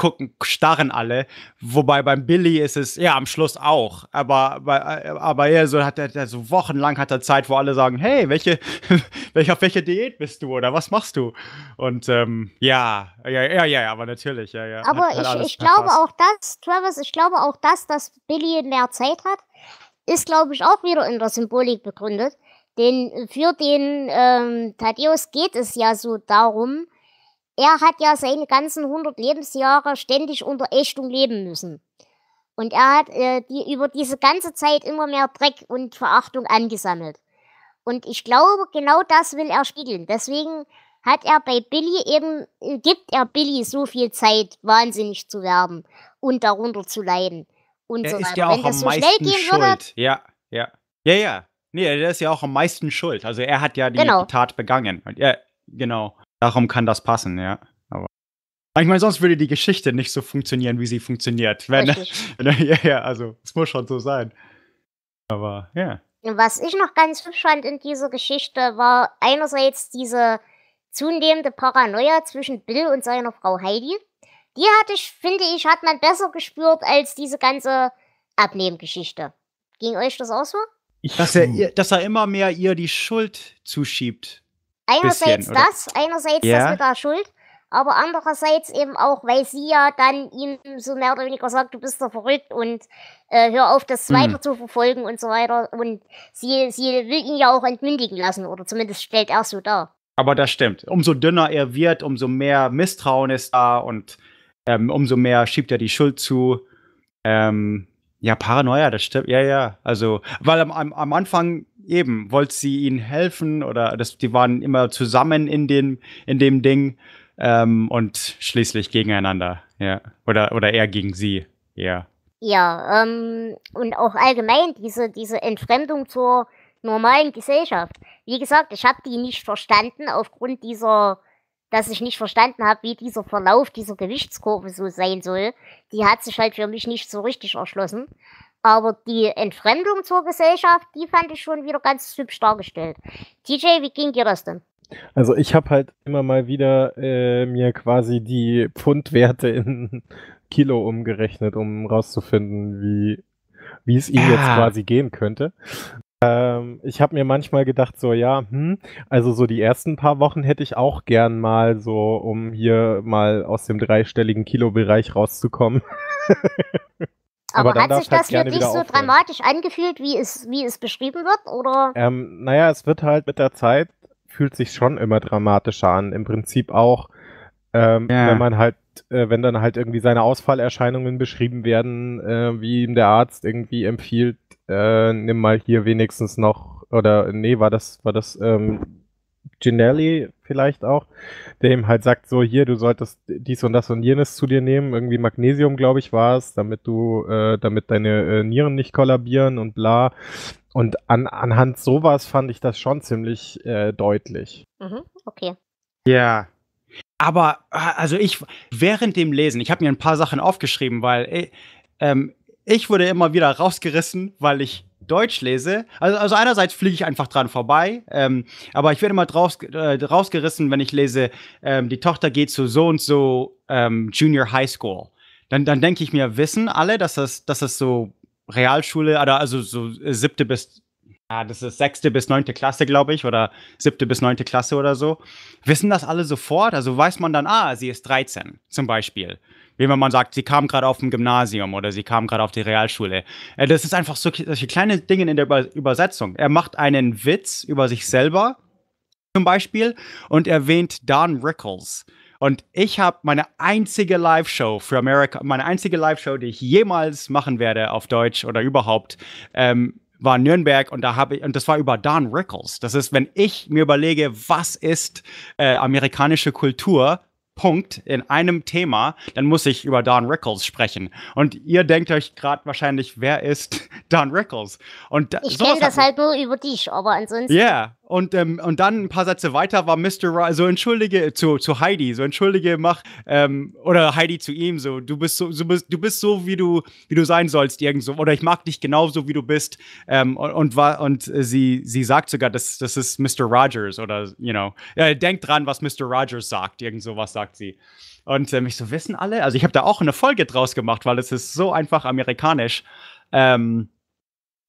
gucken, starren alle. Wobei beim Billy ist es, ja, am Schluss auch. Aber, äh, aber, er so hat er so wochenlang hat er Zeit, wo alle sagen, hey, welche, welche auf welche Diät bist du oder was machst du? Und ähm, ja, ja, ja, ja, aber natürlich, ja, ja. Aber hat, hat ich, ich glaube auch das, Travis, ich glaube auch das, dass Billy mehr Zeit hat, ist, glaube ich, auch wieder in der Symbolik begründet. Denn für den ähm, Thaddeus geht es ja so darum, er hat ja seine ganzen 100 Lebensjahre ständig unter Ächtung leben müssen. Und er hat äh, die, über diese ganze Zeit immer mehr Dreck und Verachtung angesammelt. Und ich glaube, genau das will er spiegeln. Deswegen hat er bei Billy eben, äh, gibt er Billy so viel Zeit, wahnsinnig zu werden und darunter zu leiden. Und der so ist ja auch Wenn am so meisten gehen schuld. würde. Ja, ja. Ja, ja. Nee, der ist ja auch am meisten schuld. Also er hat ja die genau. Tat begangen. Und er, genau. Darum kann das passen, ja. Aber ich meine, sonst würde die Geschichte nicht so funktionieren, wie sie funktioniert. Wenn, ja, ja, also es muss schon so sein. Aber ja. Was ich noch ganz hübsch fand in dieser Geschichte war einerseits diese zunehmende Paranoia zwischen Bill und seiner Frau Heidi. Die hatte ich, finde ich, hat man besser gespürt als diese ganze Abnehmgeschichte. Ging euch das auch so? Ich dass, er, dass er immer mehr ihr die Schuld zuschiebt Einerseits bisschen, das, einerseits ja. das mit der Schuld, aber andererseits eben auch, weil sie ja dann ihm so mehr oder weniger sagt, du bist doch verrückt und äh, hör auf, das hm. weiter zu verfolgen und so weiter. Und sie, sie will ihn ja auch entmündigen lassen oder zumindest stellt er so dar. Aber das stimmt. Umso dünner er wird, umso mehr Misstrauen ist da und ähm, umso mehr schiebt er die Schuld zu. Ähm, ja, Paranoia, das stimmt. Ja, ja. Also, weil am, am Anfang eben, wollte sie ihnen helfen oder das, die waren immer zusammen in, den, in dem Ding ähm, und schließlich gegeneinander, ja. Oder, oder er gegen sie, ja. Ja, ähm, und auch allgemein diese, diese Entfremdung zur normalen Gesellschaft. Wie gesagt, ich habe die nicht verstanden aufgrund dieser dass ich nicht verstanden habe, wie dieser Verlauf dieser Gewichtskurve so sein soll. Die hat sich halt für mich nicht so richtig erschlossen. Aber die Entfremdung zur Gesellschaft, die fand ich schon wieder ganz hübsch dargestellt. TJ, wie ging dir das denn? Also ich habe halt immer mal wieder äh, mir quasi die Pfundwerte in Kilo umgerechnet, um rauszufinden, wie, wie es ihm ah. jetzt quasi gehen könnte. Ähm, ich habe mir manchmal gedacht, so ja, hm, also so die ersten paar Wochen hätte ich auch gern mal so, um hier mal aus dem dreistelligen Kilo-Bereich rauszukommen. Aber, aber hat sich halt das halt wirklich so aufhören. dramatisch angefühlt, wie es, wie es beschrieben wird? Oder? Ähm, naja, es wird halt mit der Zeit, fühlt sich schon immer dramatischer an. Im Prinzip auch, ähm, ja. wenn man halt, äh, wenn dann halt irgendwie seine Ausfallerscheinungen beschrieben werden, äh, wie ihm der Arzt irgendwie empfiehlt, äh, nimm mal hier wenigstens noch, oder nee, war das, war das ähm, Ginelli vielleicht auch, der ihm halt sagt, so hier, du solltest dies und das und jenes zu dir nehmen, irgendwie Magnesium, glaube ich, war es, damit du, äh, damit deine äh, Nieren nicht kollabieren und bla. Und an, anhand sowas fand ich das schon ziemlich äh, deutlich. Mhm, okay. Ja. Aber, äh, also ich, während dem Lesen, ich habe mir ein paar Sachen aufgeschrieben, weil ey, äh, ähm, ich wurde immer wieder rausgerissen, weil ich Deutsch lese, also, also einerseits fliege ich einfach dran vorbei, ähm, aber ich werde immer draus, äh, rausgerissen, wenn ich lese, ähm, die Tochter geht zu so und so ähm, Junior High School. Dann, dann denke ich mir, wissen alle, dass das, dass das so Realschule, oder also so äh, siebte bis ja, das ist sechste bis neunte Klasse, glaube ich, oder siebte bis neunte Klasse oder so. Wissen das alle sofort? Also weiß man dann, ah, sie ist 13 zum Beispiel wie wenn man sagt, sie kam gerade auf dem Gymnasium oder sie kam gerade auf die Realschule. Äh, das ist einfach so, solche kleine Dinge in der Übersetzung. Er macht einen Witz über sich selber zum Beispiel und erwähnt Don Rickles. Und ich habe meine einzige Live-Show für Amerika, meine einzige Live-Show, die ich jemals machen werde auf Deutsch oder überhaupt, ähm, war Nürnberg und da habe ich, und das war über Don Rickles. Das ist, wenn ich mir überlege, was ist äh, amerikanische Kultur, Punkt in einem Thema, dann muss ich über Don Rickles sprechen. Und ihr denkt euch gerade wahrscheinlich, wer ist Don Rickles? Und da, ich kenne das halt nur über dich, aber ansonsten. Ja, yeah. Und, ähm, und dann ein paar Sätze weiter war Mr. Ryan so entschuldige zu, zu Heidi, so entschuldige, mach ähm, oder Heidi zu ihm, so du bist so, so bist, du bist so, wie du, wie du sein sollst, irgend oder ich mag dich genauso wie du bist. Ähm, und, und war und äh, sie, sie sagt sogar, das, das ist Mr. Rogers oder you know, äh, denk dran, was Mr. Rogers sagt, irgend sowas sagt sie. Und äh, mich so wissen alle, also ich habe da auch eine Folge draus gemacht, weil es ist so einfach amerikanisch. Ähm,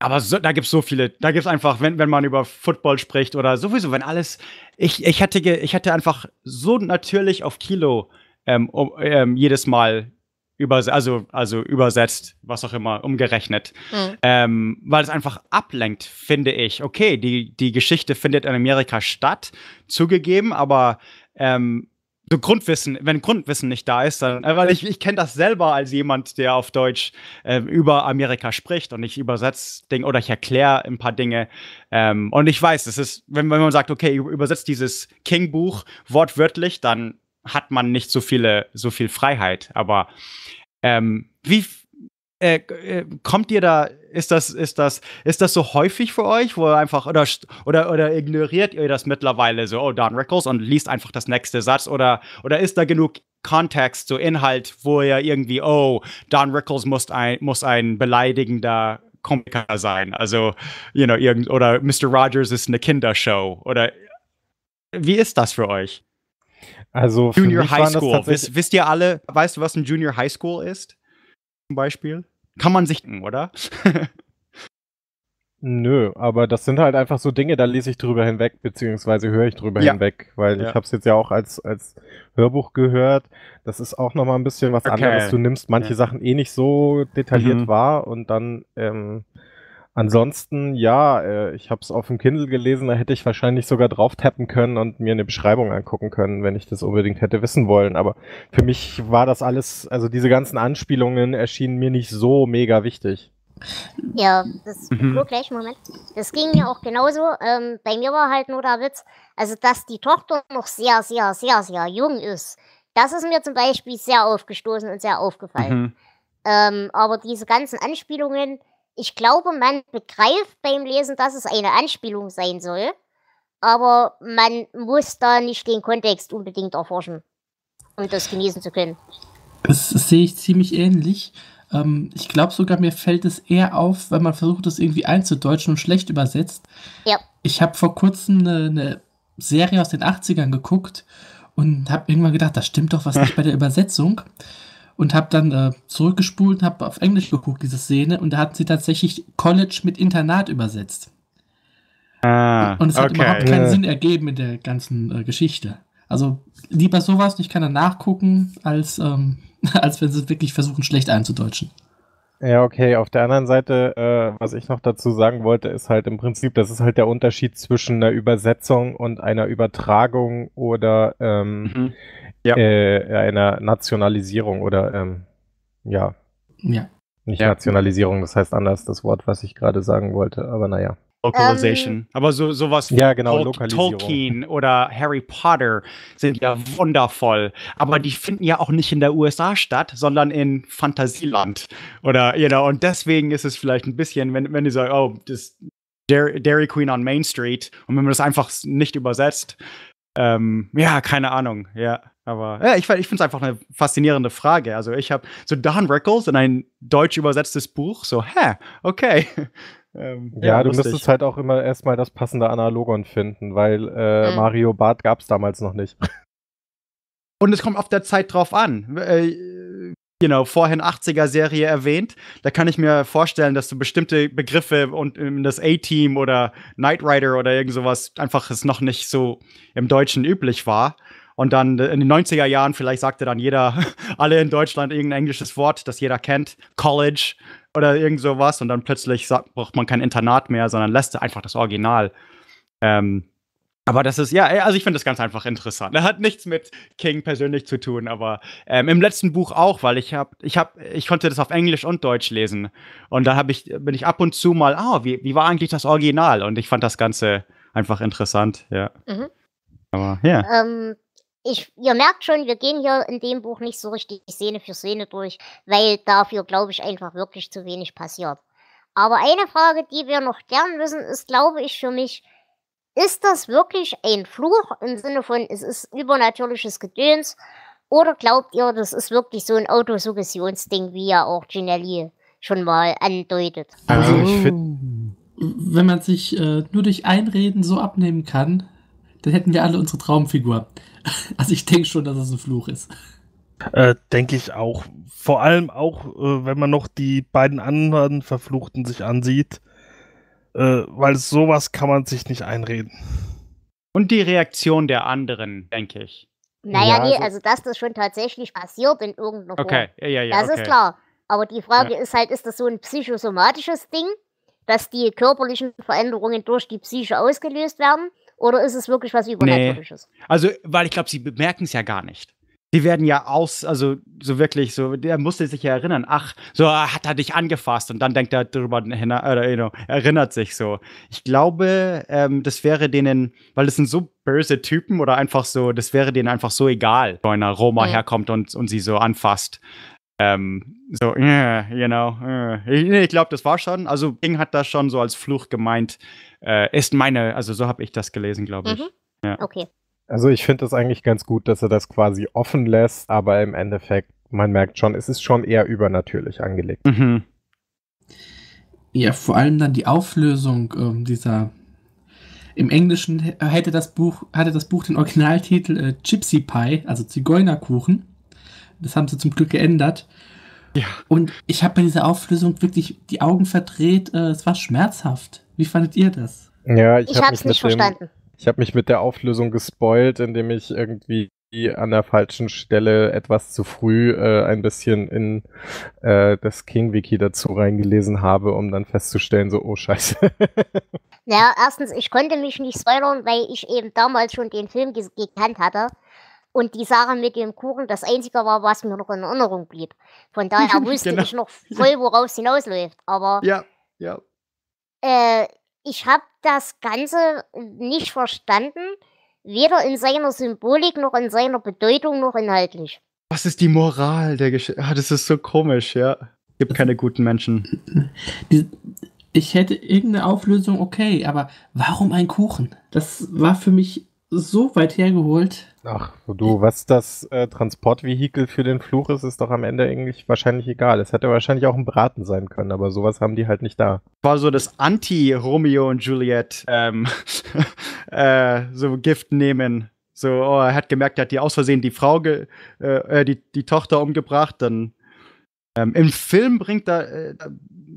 aber so, da gibt es so viele. Da gibt es einfach, wenn, wenn man über Football spricht oder sowieso, wenn alles. Ich, ich, hatte, ich hatte einfach so natürlich auf Kilo ähm, um, ähm, jedes Mal übers also, also übersetzt, was auch immer, umgerechnet. Mhm. Ähm, weil es einfach ablenkt, finde ich. Okay, die, die Geschichte findet in Amerika statt, zugegeben, aber ähm, so Grundwissen, wenn Grundwissen nicht da ist, dann, äh, weil ich, ich kenne das selber als jemand, der auf Deutsch äh, über Amerika spricht und ich übersetze Dinge oder ich erkläre ein paar Dinge. Ähm, und ich weiß, es ist, wenn, wenn man sagt, okay, übersetzt dieses King-Buch wortwörtlich, dann hat man nicht so viele, so viel Freiheit. Aber ähm, wie, äh, äh, kommt ihr da, ist das, ist das, ist das so häufig für euch, wo ihr einfach, oder, oder, oder ignoriert ihr das mittlerweile so, oh, Don Rickles und liest einfach das nächste Satz oder, oder ist da genug Kontext, so Inhalt, wo ihr irgendwie, oh, Don Rickles muss ein, muss ein beleidigender Komiker sein, also, you know, irgend, oder Mr. Rogers ist eine Kindershow oder wie ist das für euch? Also, Junior High School. Wisst, wisst ihr alle, weißt du, was ein Junior High School ist? Zum Beispiel? Kann man sich hm, oder? Nö, aber das sind halt einfach so Dinge, da lese ich drüber hinweg, beziehungsweise höre ich drüber ja. hinweg, weil ja. ich habe es jetzt ja auch als, als Hörbuch gehört. Das ist auch nochmal ein bisschen was okay. anderes. Du nimmst manche ja. Sachen eh nicht so detailliert mhm. wahr und dann ähm, Ansonsten, ja, äh, ich habe es auf dem Kindle gelesen, da hätte ich wahrscheinlich sogar drauf tappen können und mir eine Beschreibung angucken können, wenn ich das unbedingt hätte wissen wollen. Aber für mich war das alles, also diese ganzen Anspielungen erschienen mir nicht so mega wichtig. Ja, das mhm. nur gleich, Moment. Das ging mir auch genauso. Ähm, bei mir war halt nur der Witz, also dass die Tochter noch sehr, sehr, sehr, sehr jung ist. Das ist mir zum Beispiel sehr aufgestoßen und sehr aufgefallen. Mhm. Ähm, aber diese ganzen Anspielungen, ich glaube, man begreift beim Lesen, dass es eine Anspielung sein soll, aber man muss da nicht den Kontext unbedingt erforschen, um das genießen zu können. Das sehe ich ziemlich ähnlich. Ähm, ich glaube sogar, mir fällt es eher auf, wenn man versucht, das irgendwie einzudeutschen und schlecht übersetzt. Ja. Ich habe vor kurzem eine, eine Serie aus den 80ern geguckt und habe irgendwann gedacht, da stimmt doch was nicht bei der Übersetzung und habe dann äh, zurückgespult und habe auf Englisch geguckt, diese Szene, und da hatten sie tatsächlich College mit Internat übersetzt. Ah, und es hat okay. überhaupt keinen Sinn ergeben in der ganzen äh, Geschichte. Also lieber sowas, ich kann dann nachgucken, als, ähm, als wenn sie wirklich versuchen, schlecht einzudeutschen. Ja, okay. Auf der anderen Seite, äh, was ich noch dazu sagen wollte, ist halt im Prinzip, das ist halt der Unterschied zwischen einer Übersetzung und einer Übertragung oder ähm, mhm. ja. äh, einer Nationalisierung oder ähm, ja. Ja. Nicht ja. Nationalisierung, das heißt anders das Wort, was ich gerade sagen wollte, aber naja. Localization. Ähm, Aber so, sowas ja, genau, Tolkien oder Harry Potter sind ja wundervoll. Aber die finden ja auch nicht in der USA statt, sondern in Fantasieland. Oder, you know, und deswegen ist es vielleicht ein bisschen, wenn, wenn du sagst, oh, das Dairy Queen on Main Street und wenn man das einfach nicht übersetzt, ähm, ja, keine Ahnung, ja. Aber ja, ich, ich finde es einfach eine faszinierende Frage. Also ich habe so Don Rickles in ein deutsch übersetztes Buch, so, hä, okay. Ähm, ja, ja, du lustig. müsstest halt auch immer erstmal das passende Analogon finden, weil äh, mhm. Mario Bart gab es damals noch nicht. Und es kommt auf der Zeit drauf an. Äh, genau, vorhin 80er-Serie erwähnt. Da kann ich mir vorstellen, dass du bestimmte Begriffe und um, das A-Team oder Knight Rider oder irgend sowas einfach es noch nicht so im Deutschen üblich war. Und dann äh, in den 90er Jahren, vielleicht sagte dann jeder, alle in Deutschland irgendein englisches Wort, das jeder kennt, College oder irgend sowas. Und dann plötzlich sagt, braucht man kein Internat mehr, sondern lässt einfach das Original. Ähm, aber das ist, ja, äh, also ich finde das ganz einfach interessant. Das hat nichts mit King persönlich zu tun, aber ähm, im letzten Buch auch, weil ich habe, ich habe, ich konnte das auf Englisch und Deutsch lesen. Und da habe ich, bin ich ab und zu mal, ah, oh, wie, wie war eigentlich das Original? Und ich fand das Ganze einfach interessant, ja. Mhm. Aber ja. Ähm, ich, ihr merkt schon, wir gehen hier in dem Buch nicht so richtig Szene für Szene durch, weil dafür, glaube ich, einfach wirklich zu wenig passiert. Aber eine Frage, die wir noch klären müssen, ist, glaube ich, für mich, ist das wirklich ein Fluch im Sinne von, es ist übernatürliches Gedöns? Oder glaubt ihr, das ist wirklich so ein Autosuggestionsding, wie ja auch Ginelli schon mal andeutet? Also, oh. ich finde. Wenn man sich äh, nur durch Einreden so abnehmen kann, dann hätten wir alle unsere Traumfigur. Also ich denke schon, dass das ein Fluch ist. Äh, denke ich auch. Vor allem auch, äh, wenn man noch die beiden anderen Verfluchten sich ansieht. Äh, weil sowas kann man sich nicht einreden. Und die Reaktion der anderen, denke ich. Naja, ja, nee, also, also dass das schon tatsächlich passiert in irgendeiner Form. Okay, ja, ja, ja. Das okay. ist klar. Aber die Frage ja. ist halt, ist das so ein psychosomatisches Ding, dass die körperlichen Veränderungen durch die Psyche ausgelöst werden? Oder ist es wirklich was Übernatürliches? Nee. Also, weil ich glaube, sie bemerken es ja gar nicht. Die werden ja aus, also so wirklich, so, der musste sich ja erinnern, ach, so hat er dich angefasst und dann denkt er darüber, äh, you know, erinnert sich so. Ich glaube, ähm, das wäre denen, weil das sind so böse Typen oder einfach so, das wäre denen einfach so egal, wenn einer Roma mhm. herkommt und, und sie so anfasst. Ähm, so, yeah, äh, you know, yeah. Äh. ich, ich glaube, das war schon, also King hat das schon so als Fluch gemeint, äh, ist meine, also so habe ich das gelesen, glaube ich. Mhm. Ja. Okay. Also ich finde das eigentlich ganz gut, dass er das quasi offen lässt, aber im Endeffekt, man merkt schon, es ist schon eher übernatürlich angelegt. Mhm. Ja, vor allem dann die Auflösung ähm, dieser. Im Englischen hätte das Buch, hatte das Buch den Originaltitel äh, Gypsy Pie, also Zigeunerkuchen. Das haben sie zum Glück geändert. Ja. Und ich habe bei dieser Auflösung wirklich die Augen verdreht. Äh, es war schmerzhaft. Wie fandet ihr das? Ja, ich, ich habe es nicht verstanden. Dem, ich habe mich mit der Auflösung gespoilt, indem ich irgendwie an der falschen Stelle etwas zu früh äh, ein bisschen in äh, das King-Wiki dazu reingelesen habe, um dann festzustellen, so, oh Scheiße. Ja, erstens, ich konnte mich nicht spoilern, weil ich eben damals schon den Film gekannt hatte. Und die Sache mit dem Kuchen, das einzige war, was mir noch in Erinnerung blieb. Von daher wusste genau. ich noch voll, worauf es hinausläuft. Aber ja, ja. Äh, ich habe das Ganze nicht verstanden, weder in seiner Symbolik noch in seiner Bedeutung noch inhaltlich. Was ist die Moral der Geschichte? Ah, das ist so komisch, ja. Gibt keine guten Menschen. Ich hätte irgendeine Auflösung okay, aber warum ein Kuchen? Das war für mich so weit hergeholt. Ach, du, hm. was das äh, Transportvehikel für den Fluch ist, ist doch am Ende eigentlich wahrscheinlich egal. Es hätte wahrscheinlich auch ein Braten sein können, aber sowas haben die halt nicht da. War so das Anti-Romeo und Juliet, ähm, äh, so Gift nehmen. So, oh, er hat gemerkt, er hat die aus Versehen die Frau, äh, äh, die, die Tochter umgebracht, dann ähm, Im Film bringt äh, da, äh,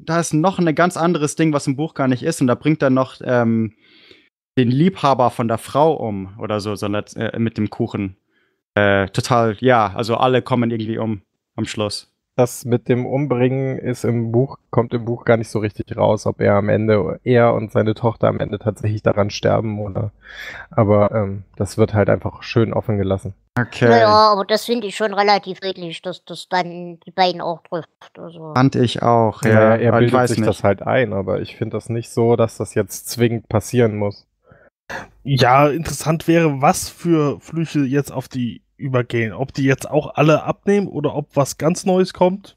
da ist noch ein ganz anderes Ding, was im Buch gar nicht ist. Und da bringt er noch ähm, den Liebhaber von der Frau um oder so, sondern äh, mit dem Kuchen. Äh, total, ja, also alle kommen irgendwie um am Schluss. Das mit dem Umbringen ist im Buch, kommt im Buch gar nicht so richtig raus, ob er am Ende, er und seine Tochter am Ende tatsächlich daran sterben oder. Aber ähm, das wird halt einfach schön offen gelassen. Okay. Naja, aber das finde ich schon relativ redlich, dass das dann die beiden auch trifft. Also. Fand ich auch, ja. ja er bildet sich nicht. das halt ein, aber ich finde das nicht so, dass das jetzt zwingend passieren muss. Ja, interessant wäre, was für Flüche jetzt auf die übergehen. Ob die jetzt auch alle abnehmen oder ob was ganz Neues kommt.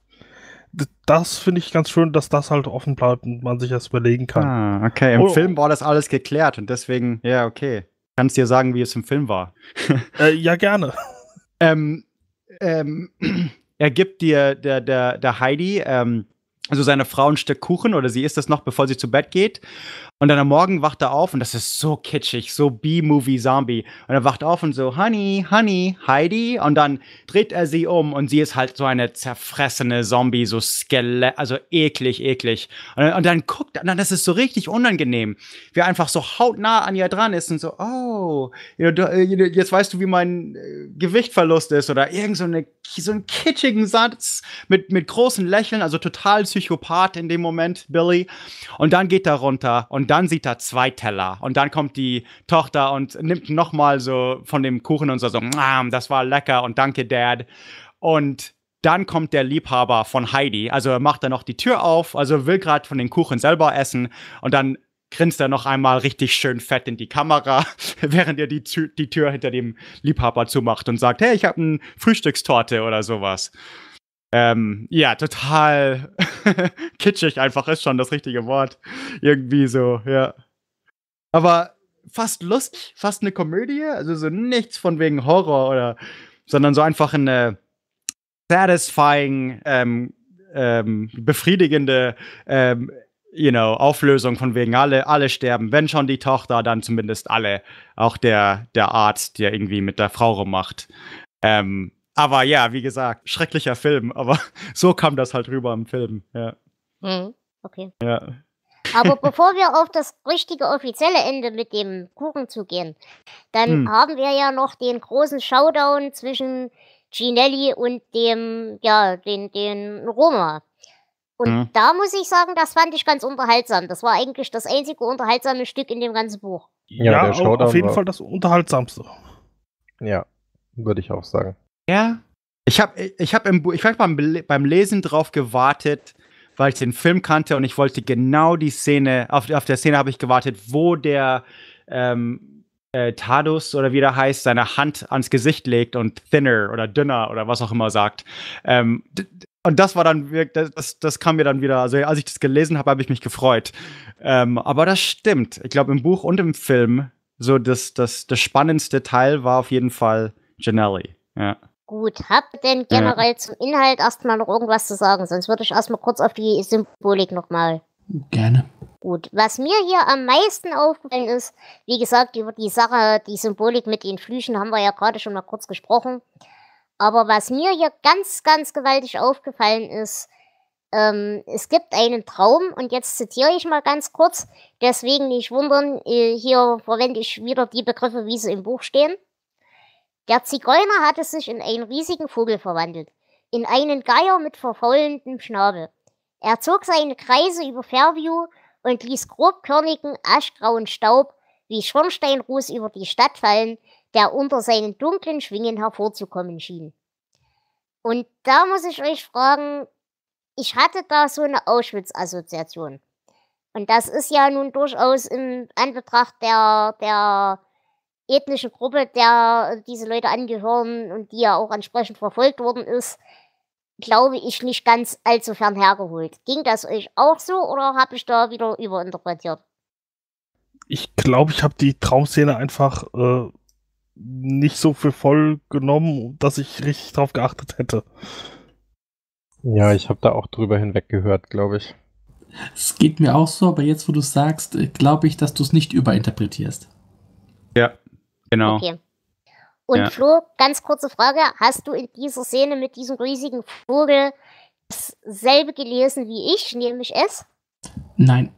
Das finde ich ganz schön, dass das halt offen bleibt und man sich das überlegen kann. Ah, okay. Im oh, Film war das alles geklärt und deswegen, ja, okay. Kannst dir sagen, wie es im Film war? äh, ja, gerne. ähm, ähm, er gibt dir der, der, der Heidi ähm, also seine Frau ein Stück Kuchen oder sie isst es noch, bevor sie zu Bett geht. Und dann am Morgen wacht er auf und das ist so kitschig, so B-Movie-Zombie. Und er wacht auf und so, Honey, Honey, Heidi. Und dann dreht er sie um und sie ist halt so eine zerfressene Zombie, so Skelett, also eklig, eklig. Und, dann, und dann guckt, und dann ist es so richtig unangenehm, wie er einfach so hautnah an ihr dran ist und so, oh, äh, jetzt weißt du, wie mein äh, Gewichtverlust ist oder irgend so, eine, so einen kitschigen Satz mit, mit großen Lächeln, also total Psychopath in dem Moment, Billy. Und dann geht er runter und dann sieht er zwei Teller. Und dann kommt die Tochter und nimmt nochmal so von dem Kuchen und so, so, mmm, das war lecker und danke, Dad. Und dann kommt der Liebhaber von Heidi. Also er macht er noch die Tür auf, also will gerade von dem Kuchen selber essen und dann grinst er noch einmal richtig schön fett in die Kamera, während er die, die Tür hinter dem Liebhaber zumacht und sagt, hey, ich habe eine Frühstückstorte oder sowas ähm, ja, total kitschig einfach ist schon das richtige Wort. Irgendwie so, ja. Aber fast lustig, fast eine Komödie, also so nichts von wegen Horror oder, sondern so einfach eine satisfying, ähm, ähm, befriedigende, ähm, you know, Auflösung von wegen alle, alle sterben. Wenn schon die Tochter, dann zumindest alle. Auch der, der Arzt, der irgendwie mit der Frau rummacht. Ähm, aber ja, wie gesagt, schrecklicher Film, aber so kam das halt rüber im Film, ja. Mhm, okay. Ja. Aber bevor wir auf das richtige offizielle Ende mit dem Kuchen zugehen, dann mhm. haben wir ja noch den großen Showdown zwischen Ginelli und dem, ja, den, den Roma. Und mhm. da muss ich sagen, das fand ich ganz unterhaltsam. Das war eigentlich das einzige unterhaltsame Stück in dem ganzen Buch. Ja, ja auf jeden Fall das unterhaltsamste. Ja, würde ich auch sagen. Ja. Ich habe ich hab im, ich hab beim, Lesen drauf gewartet, weil ich den Film kannte und ich wollte genau die Szene, auf, auf der Szene habe ich gewartet, wo der ähm, äh, Tadus oder wie der heißt, seine Hand ans Gesicht legt und thinner oder dünner oder was auch immer sagt. Ähm, und das war dann wirklich, das, das kam mir dann wieder, also als ich das gelesen habe, habe ich mich gefreut. Ähm, aber das stimmt. Ich glaube, im Buch und im Film, so das, das, das spannendste Teil war auf jeden Fall Janelli. Ja. Gut, habt denn generell ja. zum Inhalt erstmal noch irgendwas zu sagen? Sonst würde ich erstmal kurz auf die Symbolik nochmal. Gerne. Gut, was mir hier am meisten aufgefallen ist, wie gesagt, über die Sache, die Symbolik mit den Flüchen haben wir ja gerade schon mal kurz gesprochen. Aber was mir hier ganz, ganz gewaltig aufgefallen ist, ähm, es gibt einen Traum, und jetzt zitiere ich mal ganz kurz, deswegen nicht wundern, äh, hier verwende ich wieder die Begriffe, wie sie im Buch stehen. Der Zigeuner hatte sich in einen riesigen Vogel verwandelt, in einen Geier mit verfaulendem Schnabel. Er zog seine Kreise über Fairview und ließ grobkörnigen, aschgrauen Staub wie Schornsteinruß über die Stadt fallen, der unter seinen dunklen Schwingen hervorzukommen schien. Und da muss ich euch fragen, ich hatte da so eine Auschwitz-Assoziation. Und das ist ja nun durchaus in Anbetracht der, der ethnische Gruppe, der diese Leute angehören und die ja auch entsprechend verfolgt worden ist, glaube ich, nicht ganz allzu fern hergeholt. Ging das euch auch so oder habe ich da wieder überinterpretiert? Ich glaube, ich habe die Traumszene einfach äh, nicht so für voll genommen, dass ich richtig drauf geachtet hätte. Ja, ich habe da auch drüber hinweg gehört, glaube ich. Es geht mir auch so, aber jetzt, wo du es sagst, äh, glaube ich, dass du es nicht überinterpretierst. Genau. Okay. Und ja. Flo, ganz kurze Frage: Hast du in dieser Szene mit diesem riesigen Vogel dasselbe gelesen wie ich, nämlich es? Nein.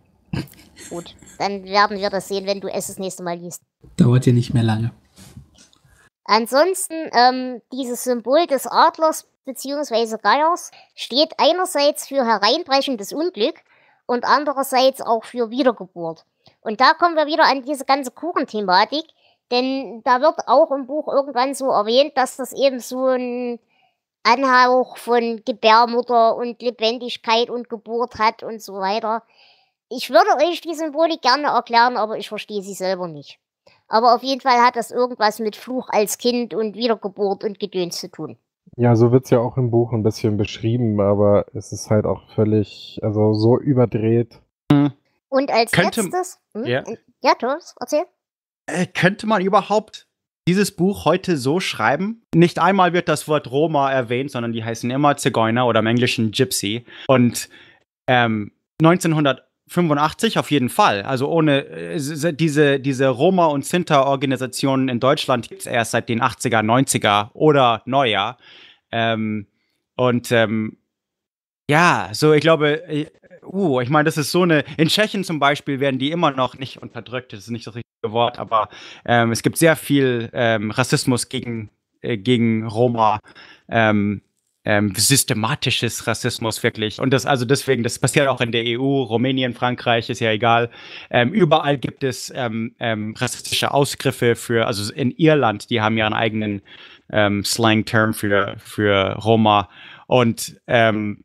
Gut, dann werden wir das sehen, wenn du es das nächste Mal liest. Dauert ja nicht mehr lange. Ansonsten, ähm, dieses Symbol des Adlers bzw. Geiers steht einerseits für hereinbrechendes Unglück und andererseits auch für Wiedergeburt. Und da kommen wir wieder an diese ganze Kuchenthematik. thematik denn da wird auch im Buch irgendwann so erwähnt, dass das eben so ein Anhauch von Gebärmutter und Lebendigkeit und Geburt hat und so weiter. Ich würde euch die Symbole gerne erklären, aber ich verstehe sie selber nicht. Aber auf jeden Fall hat das irgendwas mit Fluch als Kind und Wiedergeburt und Gedöns zu tun. Ja, so wird es ja auch im Buch ein bisschen beschrieben, aber es ist halt auch völlig, also so überdreht. Hm. Und als Könnte, letztes. Hm? Ja. ja, Thomas, erzähl äh, könnte man überhaupt dieses Buch heute so schreiben? Nicht einmal wird das Wort Roma erwähnt, sondern die heißen immer Zigeuner oder im Englischen Gypsy. Und ähm, 1985 auf jeden Fall. Also ohne äh, diese, diese Roma- und Sinter-Organisationen in Deutschland gibt es erst seit den 80er, 90er oder neuer. Ähm, und ähm, ja, so ich glaube, äh, uh, ich meine, das ist so eine. In Tschechien zum Beispiel werden die immer noch nicht unterdrückt. Das ist nicht das richtige Wort, aber ähm, es gibt sehr viel ähm, Rassismus gegen, äh, gegen Roma. Ähm, ähm systematisches Rassismus wirklich. Und das also deswegen, das passiert auch in der EU, Rumänien, Frankreich, ist ja egal. Ähm, überall gibt es ähm, ähm, rassistische Ausgriffe für, also in Irland, die haben ja einen eigenen ähm, Slang-Term für, für Roma. Und ähm,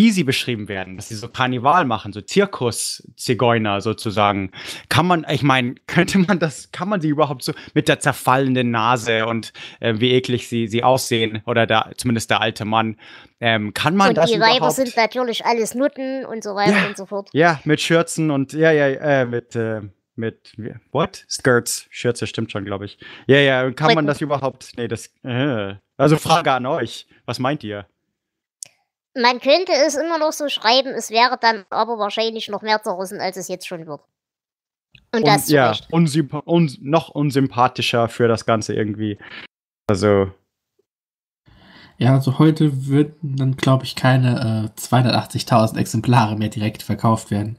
wie sie beschrieben werden, dass sie so Karneval machen, so Zirkus-Zigeuner sozusagen. Kann man, ich meine, könnte man das, kann man sie überhaupt so mit der zerfallenden Nase und äh, wie eklig sie, sie aussehen oder der, zumindest der alte Mann, ähm, kann man und das überhaupt? Und die Weiber sind natürlich alles Nutten und so weiter ja, und so fort. Ja, mit Schürzen und, ja, ja, äh, mit, äh, mit what Skirts Schürze stimmt schon glaube ich ja ja kann man das überhaupt nee das äh, also Frage an euch was meint ihr man könnte es immer noch so schreiben, es wäre dann aber wahrscheinlich noch mehr zerrissen, als es jetzt schon wird. Und, und das ja, un noch unsympathischer für das Ganze irgendwie. Also. Ja, also heute würden dann, glaube ich, keine äh, 280.000 Exemplare mehr direkt verkauft werden.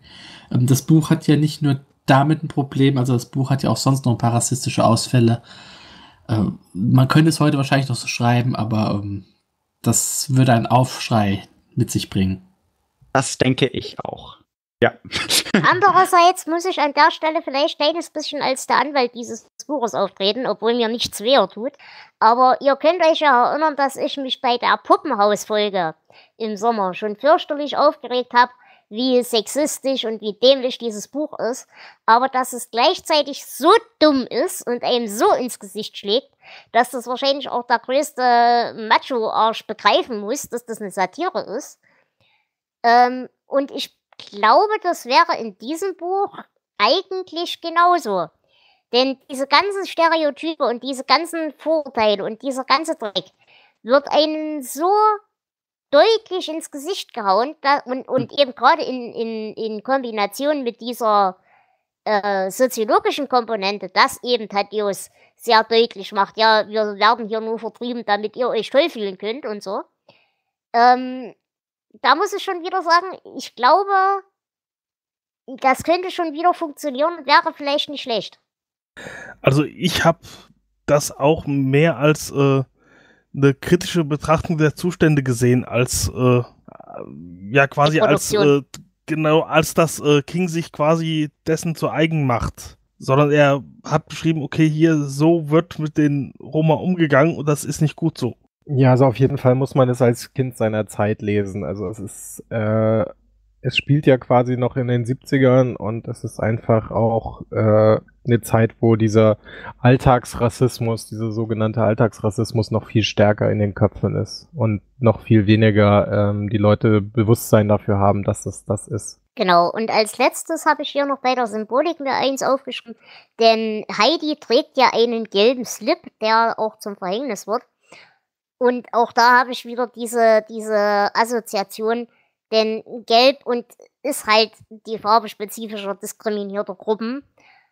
Ähm, das Buch hat ja nicht nur damit ein Problem, also das Buch hat ja auch sonst noch ein paar rassistische Ausfälle. Ähm, man könnte es heute wahrscheinlich noch so schreiben, aber ähm, das würde einen Aufschrei mit sich bringen. Das denke ich auch. Ja. Andererseits muss ich an der Stelle vielleicht ein kleines bisschen als der Anwalt dieses Buches auftreten, obwohl mir nichts weher tut. Aber ihr könnt euch ja erinnern, dass ich mich bei der Puppenhausfolge im Sommer schon fürchterlich aufgeregt habe, wie sexistisch und wie dämlich dieses Buch ist, aber dass es gleichzeitig so dumm ist und einem so ins Gesicht schlägt, dass das wahrscheinlich auch der größte Macho-Arsch begreifen muss, dass das eine Satire ist. Ähm, und ich glaube, das wäre in diesem Buch eigentlich genauso. Denn diese ganzen Stereotype und diese ganzen Vorurteile und dieser ganze Dreck wird einen so deutlich ins Gesicht gehauen und, und hm. eben gerade in, in, in Kombination mit dieser äh, soziologischen Komponente, das eben Thaddeus sehr deutlich macht, ja, wir werden hier nur vertrieben, damit ihr euch toll fühlen könnt und so. Ähm, da muss ich schon wieder sagen, ich glaube, das könnte schon wieder funktionieren und wäre vielleicht nicht schlecht. Also ich habe das auch mehr als äh, eine kritische Betrachtung der Zustände gesehen als äh, ja quasi als äh, genau als dass äh, King sich quasi dessen zu eigen macht, sondern er hat beschrieben, okay, hier so wird mit den Roma umgegangen und das ist nicht gut so. Ja, also auf jeden Fall muss man es als Kind seiner Zeit lesen. Also es ist äh, es spielt ja quasi noch in den 70ern und es ist einfach auch äh, eine Zeit, wo dieser Alltagsrassismus, dieser sogenannte Alltagsrassismus noch viel stärker in den Köpfen ist und noch viel weniger ähm, die Leute Bewusstsein dafür haben, dass es das ist. Genau, und als letztes habe ich hier noch bei der Symbolik mir eins aufgeschrieben, denn Heidi trägt ja einen gelben Slip, der auch zum Verhängnis wird. Und auch da habe ich wieder diese, diese Assoziation, denn gelb und ist halt die Farbe spezifischer diskriminierter Gruppen,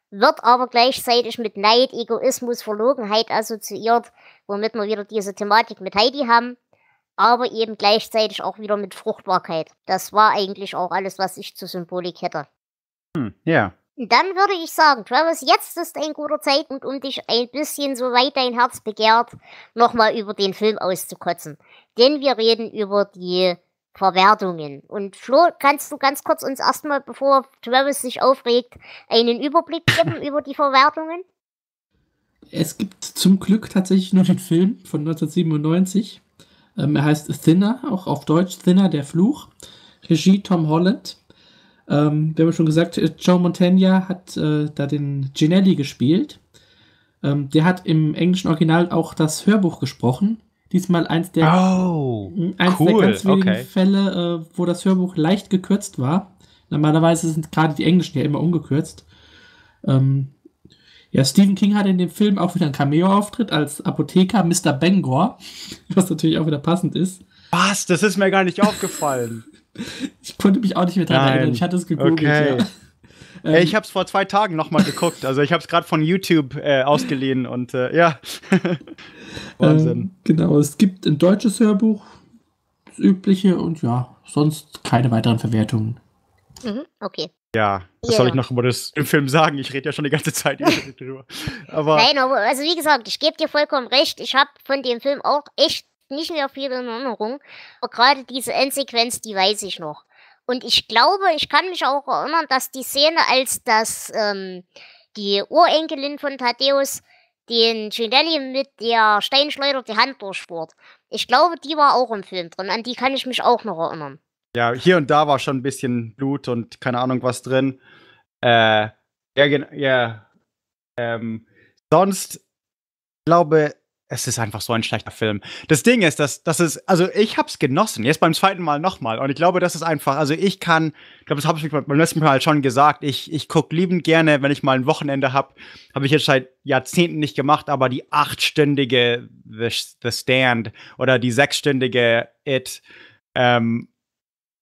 wird aber gleichzeitig mit Neid, Egoismus, Verlogenheit assoziiert, womit wir wieder diese Thematik mit Heidi haben, aber eben gleichzeitig auch wieder mit Fruchtbarkeit. Das war eigentlich auch alles, was ich zur Symbolik hätte. Hm, ja. Dann würde ich sagen, Travis, jetzt ist ein guter Zeitpunkt, um dich ein bisschen, soweit dein Herz begehrt, nochmal über den Film auszukotzen. Denn wir reden über die Verwertungen. Und Flo, kannst du ganz kurz uns erstmal, bevor Travis sich aufregt, einen Überblick geben über die Verwertungen? Es gibt zum Glück tatsächlich noch einen Film von 1997. Ähm, er heißt Thinner, auch auf Deutsch Thinner, der Fluch. Regie Tom Holland. Ähm, wir haben schon gesagt, äh, Joe Montagna hat äh, da den Ginelli gespielt. Ähm, der hat im englischen Original auch das Hörbuch gesprochen Diesmal eins der, oh, hm, eins cool. der ganz wenigen okay. Fälle, äh, wo das Hörbuch leicht gekürzt war. Normalerweise sind gerade die Englischen ja immer ungekürzt. Ähm, ja, Stephen King hat in dem Film auch wieder einen Cameo-Auftritt als Apotheker Mr. Bangor, was natürlich auch wieder passend ist. Was? Das ist mir gar nicht aufgefallen. ich konnte mich auch nicht mehr dran Nein. erinnern. Ich hatte es gegoogelt. Okay. Ja. Ähm, ich habe es vor zwei Tagen nochmal geguckt. Also ich habe es gerade von YouTube äh, ausgeliehen und äh, ja. Ähm, Wahnsinn. Ähm, genau, es gibt ein deutsches Hörbuch, das übliche und ja, sonst keine weiteren Verwertungen. Mhm, okay. Ja, was yeah. soll ich noch über das im Film sagen? Ich rede ja schon die ganze Zeit drüber. Aber Nein, aber also wie gesagt, ich gebe dir vollkommen recht. Ich habe von dem Film auch echt nicht mehr viel in Erinnerung. Aber gerade diese Endsequenz, die weiß ich noch. Und ich glaube, ich kann mich auch erinnern, dass die Szene, als das ähm, die Urenkelin von Thaddeus den Ginelli mit der Steinschleuder die Hand durchbohrt. Ich glaube, die war auch im Film drin. An die kann ich mich auch noch erinnern. Ja, hier und da war schon ein bisschen Blut und keine Ahnung was drin. Äh, ja, genau, ja. Ähm, sonst, ich glaube, es ist einfach so ein schlechter Film. Das Ding ist, dass dass es, also ich hab's genossen, jetzt beim zweiten Mal nochmal. Und ich glaube, das ist einfach, also ich kann, ich glaube, das habe ich beim letzten Mal schon gesagt, ich, ich guck liebend gerne, wenn ich mal ein Wochenende hab, habe ich jetzt seit Jahrzehnten nicht gemacht, aber die achtstündige The, The Stand oder die sechsstündige It ähm,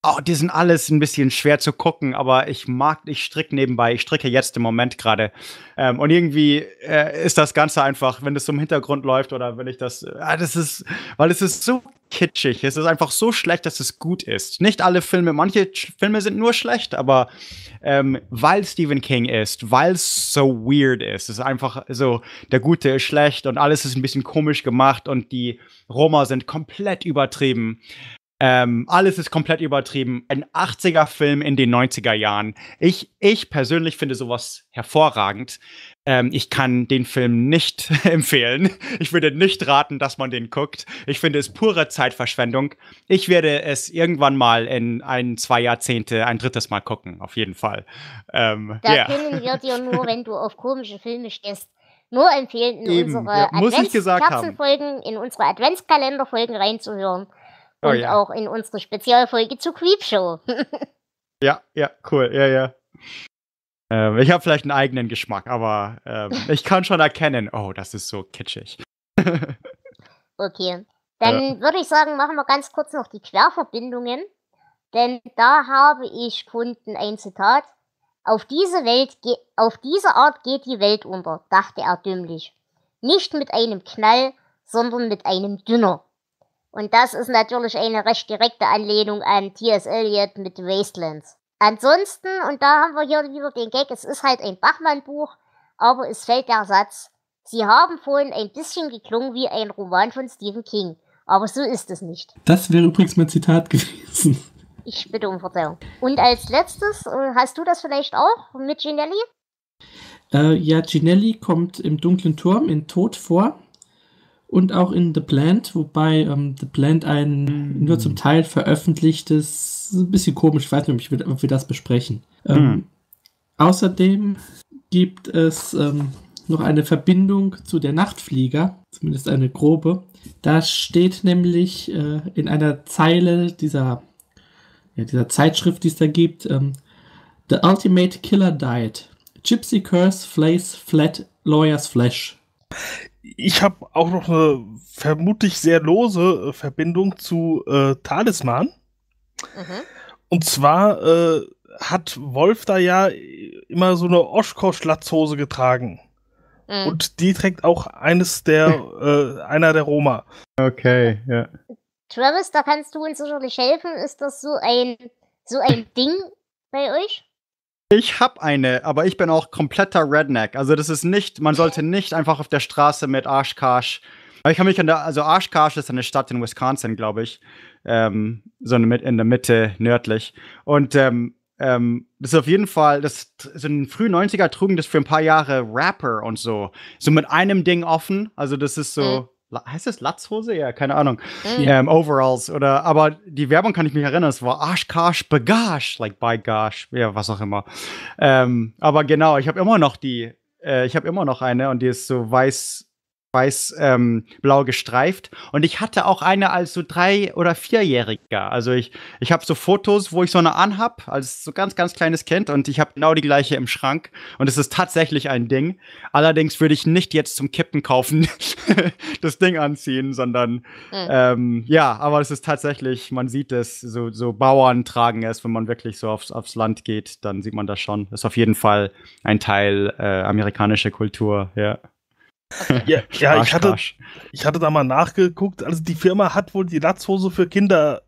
Oh, die sind alles ein bisschen schwer zu gucken, aber ich mag, ich stricke nebenbei, ich stricke jetzt im Moment gerade. Ähm, und irgendwie äh, ist das Ganze einfach, wenn es so im Hintergrund läuft oder wenn ich das, äh, das ist, weil es ist so kitschig, es ist einfach so schlecht, dass es gut ist. Nicht alle Filme, manche Filme sind nur schlecht, aber ähm, weil Stephen King ist, weil es so weird ist, es ist einfach so, der Gute ist schlecht und alles ist ein bisschen komisch gemacht und die Roma sind komplett übertrieben. Ähm, alles ist komplett übertrieben. Ein 80er-Film in den 90er Jahren. Ich, ich persönlich finde sowas hervorragend. Ähm, ich kann den Film nicht empfehlen. Ich würde nicht raten, dass man den guckt. Ich finde es pure Zeitverschwendung. Ich werde es irgendwann mal in ein, zwei Jahrzehnte ein drittes Mal gucken, auf jeden Fall. Ähm, da yeah. können wir dir nur, wenn du auf komische Filme stehst, nur empfehlen, in Eben, unsere ja, advents in unsere Adventskalenderfolgen reinzuhören. Oh, und ja. auch in unsere Spezialfolge zu Creepshow. ja, ja, cool, ja, ja. Ähm, ich habe vielleicht einen eigenen Geschmack, aber ähm, ich kann schon erkennen, oh, das ist so kitschig. okay. Dann ja. würde ich sagen, machen wir ganz kurz noch die Querverbindungen. Denn da habe ich gefunden ein Zitat. Auf diese, Welt auf diese Art geht die Welt unter, dachte er dümmlich. Nicht mit einem Knall, sondern mit einem Dünner. Und das ist natürlich eine recht direkte Anlehnung an T.S. Eliot mit Wastelands. Ansonsten, und da haben wir hier wieder den Gag, es ist halt ein Bachmann-Buch, aber es fällt der Satz, Sie haben vorhin ein bisschen geklungen wie ein Roman von Stephen King. Aber so ist es nicht. Das wäre übrigens mein Zitat gewesen. Ich bitte um Verzeihung. Und als letztes, äh, hast du das vielleicht auch mit Ginelli? Äh, ja, Ginelli kommt im dunklen Turm in Tod vor und auch in The Plant, wobei ähm, The Plant ein mm. nur zum Teil veröffentlichtes, ein bisschen komisch, ich weiß nicht, ob, wir das besprechen. Ähm, mm. Außerdem gibt es ähm, noch eine Verbindung zu der Nachtflieger, zumindest eine grobe. Da steht nämlich äh, in einer Zeile dieser, ja, dieser Zeitschrift, die es da gibt, ähm, The Ultimate Killer Diet. Gypsy Curse Flays Flat Lawyer's Flesh ich habe auch noch eine vermutlich sehr lose äh, Verbindung zu äh, Talisman. Mhm. Und zwar äh, hat Wolf da ja immer so eine Oshkosh-Latzhose getragen. Mhm. Und die trägt auch eines der, äh, einer der Roma. Okay, ja. Travis, da kannst du uns sicherlich helfen. Ist das so ein, so ein Ding bei euch? Ich hab eine, aber ich bin auch kompletter Redneck. Also das ist nicht, man sollte nicht einfach auf der Straße mit Arschkarsch. Ich kann mich an der, also Arschkarsch ist eine Stadt in Wisconsin, glaube ich, ähm, so in der Mitte nördlich. Und ähm, ähm, das ist auf jeden Fall, das so in den frühen 90er trugen das für ein paar Jahre Rapper und so. So mit einem Ding offen. Also, das ist so, mhm heißt das Latzhose? Ja, keine Ahnung. Mm. Ähm, Overalls oder, aber die Werbung kann ich mich erinnern, es war Arschkarsch, Begash, like by gosh, ja, was auch immer. Ähm, aber genau, ich habe immer noch die, äh, ich habe immer noch eine und die ist so weiß weiß ähm, blau gestreift und ich hatte auch eine als so drei oder vierjähriger also ich ich habe so Fotos wo ich so eine anhab als so ganz ganz kleines Kind und ich habe genau die gleiche im Schrank und es ist tatsächlich ein Ding allerdings würde ich nicht jetzt zum Kippen kaufen das Ding anziehen sondern mhm. ähm, ja aber es ist tatsächlich man sieht es so so Bauern tragen es wenn man wirklich so aufs aufs Land geht dann sieht man das schon ist auf jeden Fall ein Teil äh, amerikanischer Kultur ja ja, ja ich, hatte, ich hatte da mal nachgeguckt. Also die Firma hat wohl die Latzhose für Kinder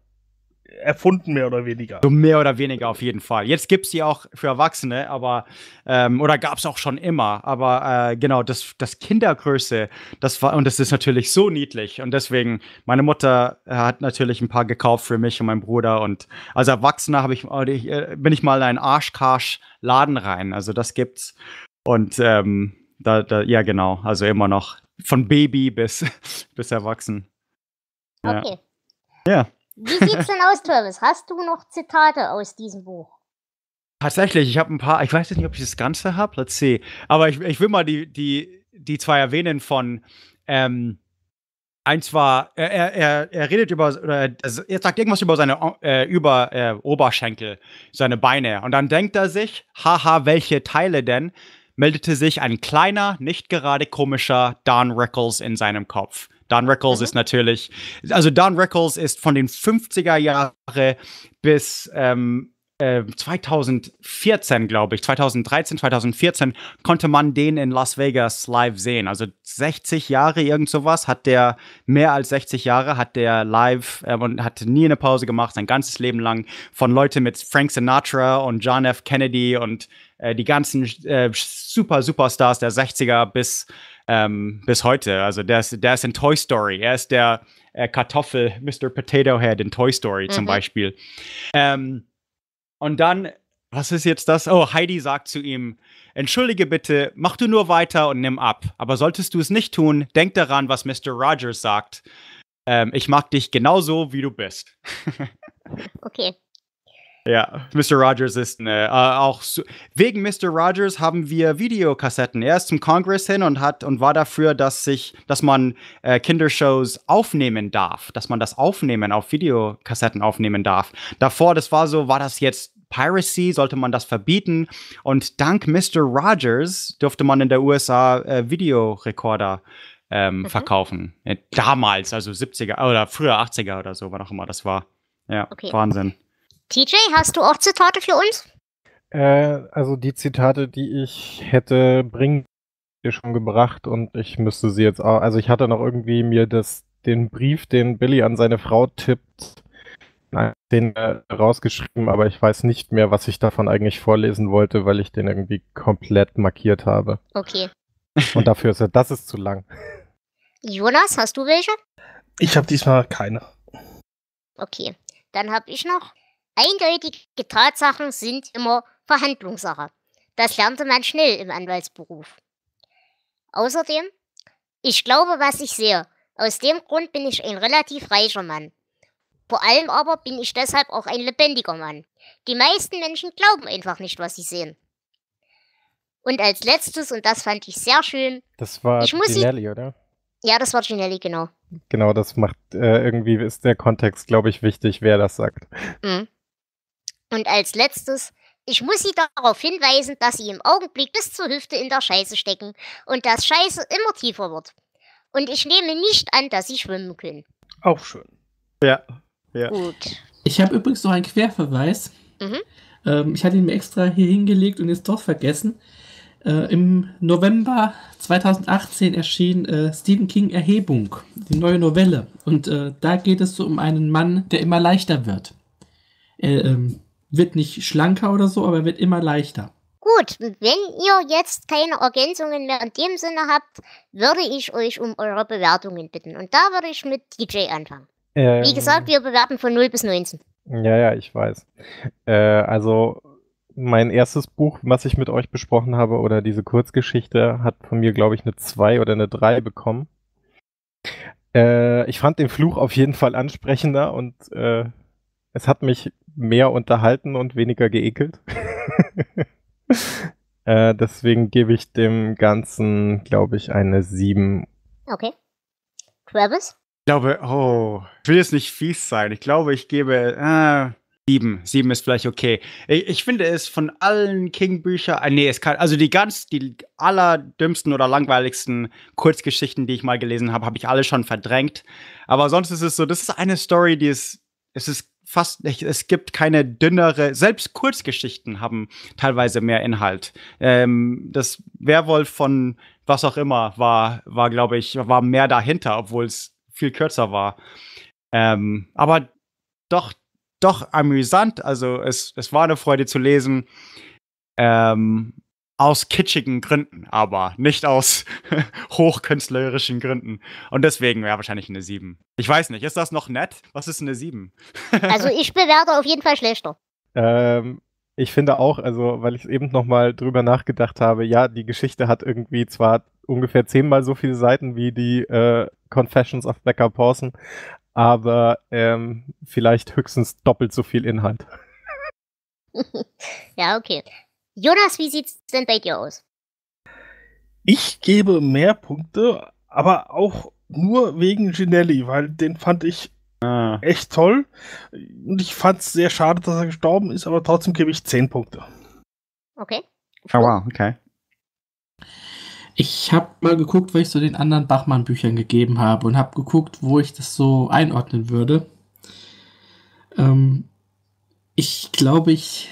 erfunden, mehr oder weniger. So mehr oder weniger auf jeden Fall. Jetzt gibt es sie auch für Erwachsene, aber ähm, oder gab es auch schon immer. Aber äh, genau, das, das Kindergröße, das war, und das ist natürlich so niedlich. Und deswegen, meine Mutter äh, hat natürlich ein paar gekauft für mich und meinen Bruder. Und als Erwachsener ich, äh, äh, bin ich mal in einen Arschkarsch-Laden rein. Also das gibt's. Und ähm, da, da, ja, genau. Also immer noch von Baby bis, bis erwachsen. Ja. Okay. Ja. Wie sieht's denn aus, Travis? Hast du noch Zitate aus diesem Buch? Tatsächlich, ich habe ein paar. Ich weiß jetzt nicht, ob ich das Ganze habe. Let's see. Aber ich, ich will mal die, die, die zwei erwähnen von. Ähm, eins war, er, er, er redet über, oder er sagt irgendwas über seine äh, über äh, Oberschenkel, seine Beine. Und dann denkt er sich, haha, welche Teile denn? meldete sich ein kleiner, nicht gerade komischer Don Reckles in seinem Kopf. Don Reckles mhm. ist natürlich, also Don Reckles ist von den 50er Jahre bis ähm, 2014, äh, glaube ich, 2013, 2014 konnte man den in Las Vegas live sehen. Also 60 Jahre irgend sowas hat der, mehr als 60 Jahre hat der live äh, und hat nie eine Pause gemacht, sein ganzes Leben lang von Leuten mit Frank Sinatra und John F. Kennedy und äh, die ganzen äh, super Superstars der 60er bis, ähm, bis heute. Also der ist, der ist in Toy Story. Er ist der äh, Kartoffel, Mr. Potato Head in Toy Story mhm. zum Beispiel. Ähm, und dann, was ist jetzt das? Oh, Heidi sagt zu ihm, entschuldige bitte, mach du nur weiter und nimm ab. Aber solltest du es nicht tun, denk daran, was Mr. Rogers sagt. Ähm, ich mag dich genauso, wie du bist. okay. Ja, Mr. Rogers ist ne, äh, auch wegen Mr. Rogers haben wir Videokassetten. Er ist zum Kongress hin und hat und war dafür, dass sich, dass man äh, Kindershows aufnehmen darf, dass man das aufnehmen auf Videokassetten aufnehmen darf. Davor, das war so, war das jetzt Piracy, sollte man das verbieten? Und dank Mr. Rogers durfte man in der USA äh, Videorekorder ähm, mhm. verkaufen. Äh, damals, also 70er oder früher 80er oder so, wann auch immer das war. Ja, okay. Wahnsinn. TJ, hast du auch Zitate für uns? Äh, also die Zitate, die ich hätte bringen dir schon gebracht und ich müsste sie jetzt auch. Also ich hatte noch irgendwie mir das, den Brief, den Billy an seine Frau tippt, den äh, rausgeschrieben, aber ich weiß nicht mehr, was ich davon eigentlich vorlesen wollte, weil ich den irgendwie komplett markiert habe. Okay. Und dafür ist er, das ist zu lang. Jonas, hast du welche? Ich habe diesmal keine. Okay, dann habe ich noch Eindeutige Tatsachen sind immer Verhandlungssache. Das lernte man schnell im Anwaltsberuf. Außerdem, ich glaube, was ich sehe. Aus dem Grund bin ich ein relativ reicher Mann. Vor allem aber bin ich deshalb auch ein lebendiger Mann. Die meisten Menschen glauben einfach nicht, was sie sehen. Und als letztes, und das fand ich sehr schön. Das war Ginelli, oder? Ja, das war Ginelli, genau. Genau, das macht äh, irgendwie ist der Kontext, glaube ich, wichtig, wer das sagt. Mhm. Und als letztes, ich muss Sie darauf hinweisen, dass Sie im Augenblick bis zur Hüfte in der Scheiße stecken und dass Scheiße immer tiefer wird. Und ich nehme nicht an, dass Sie schwimmen können. Auch schön. Ja. ja. Gut. Ich habe übrigens noch einen Querverweis. Mhm. Ähm, ich hatte ihn mir extra hier hingelegt und jetzt doch vergessen. Äh, Im November 2018 erschien äh, Stephen King Erhebung, die neue Novelle. Und äh, da geht es so um einen Mann, der immer leichter wird. Er, ähm, wird nicht schlanker oder so, aber wird immer leichter. Gut, wenn ihr jetzt keine Ergänzungen mehr in dem Sinne habt, würde ich euch um eure Bewertungen bitten. Und da würde ich mit DJ anfangen. Ähm, Wie gesagt, wir bewerten von 0 bis 19. Ja, ja, ich weiß. Äh, also mein erstes Buch, was ich mit euch besprochen habe, oder diese Kurzgeschichte, hat von mir, glaube ich, eine 2 oder eine 3 bekommen. Äh, ich fand den Fluch auf jeden Fall ansprechender und äh, es hat mich mehr unterhalten und weniger geekelt. äh, deswegen gebe ich dem Ganzen, glaube ich, eine 7. Okay. Travis? Ich glaube, oh, ich will jetzt nicht fies sein. Ich glaube, ich gebe äh, 7. 7 ist vielleicht okay. Ich, ich finde es von allen King-Büchern, äh, nee, es kann, also die ganz, die allerdümmsten oder langweiligsten Kurzgeschichten, die ich mal gelesen habe, habe ich alle schon verdrängt. Aber sonst ist es so, das ist eine Story, die ist, es ist fast es gibt keine dünnere, selbst Kurzgeschichten haben teilweise mehr Inhalt. Ähm, das Werwolf von was auch immer war, war glaube ich, war mehr dahinter, obwohl es viel kürzer war. Ähm, aber doch, doch amüsant. Also es, es war eine Freude zu lesen. Ähm, aus kitschigen Gründen, aber nicht aus hochkünstlerischen Gründen. Und deswegen wäre wahrscheinlich eine 7. Ich weiß nicht, ist das noch nett? Was ist eine 7? also ich bewerte auf jeden Fall schlechter. Ähm, ich finde auch, also weil ich eben nochmal drüber nachgedacht habe, ja, die Geschichte hat irgendwie zwar ungefähr zehnmal so viele Seiten wie die äh, Confessions of Becca Pawson, aber ähm, vielleicht höchstens doppelt so viel Inhalt. ja, okay. Jonas, wie sieht's denn bei dir aus? Ich gebe mehr Punkte, aber auch nur wegen Ginelli, weil den fand ich ah. echt toll. Und ich fand es sehr schade, dass er gestorben ist, aber trotzdem gebe ich 10 Punkte. Okay. Oh wow, okay. Ich habe mal geguckt, was ich so den anderen Bachmann-Büchern gegeben habe und habe geguckt, wo ich das so einordnen würde. Ähm, ich glaube, ich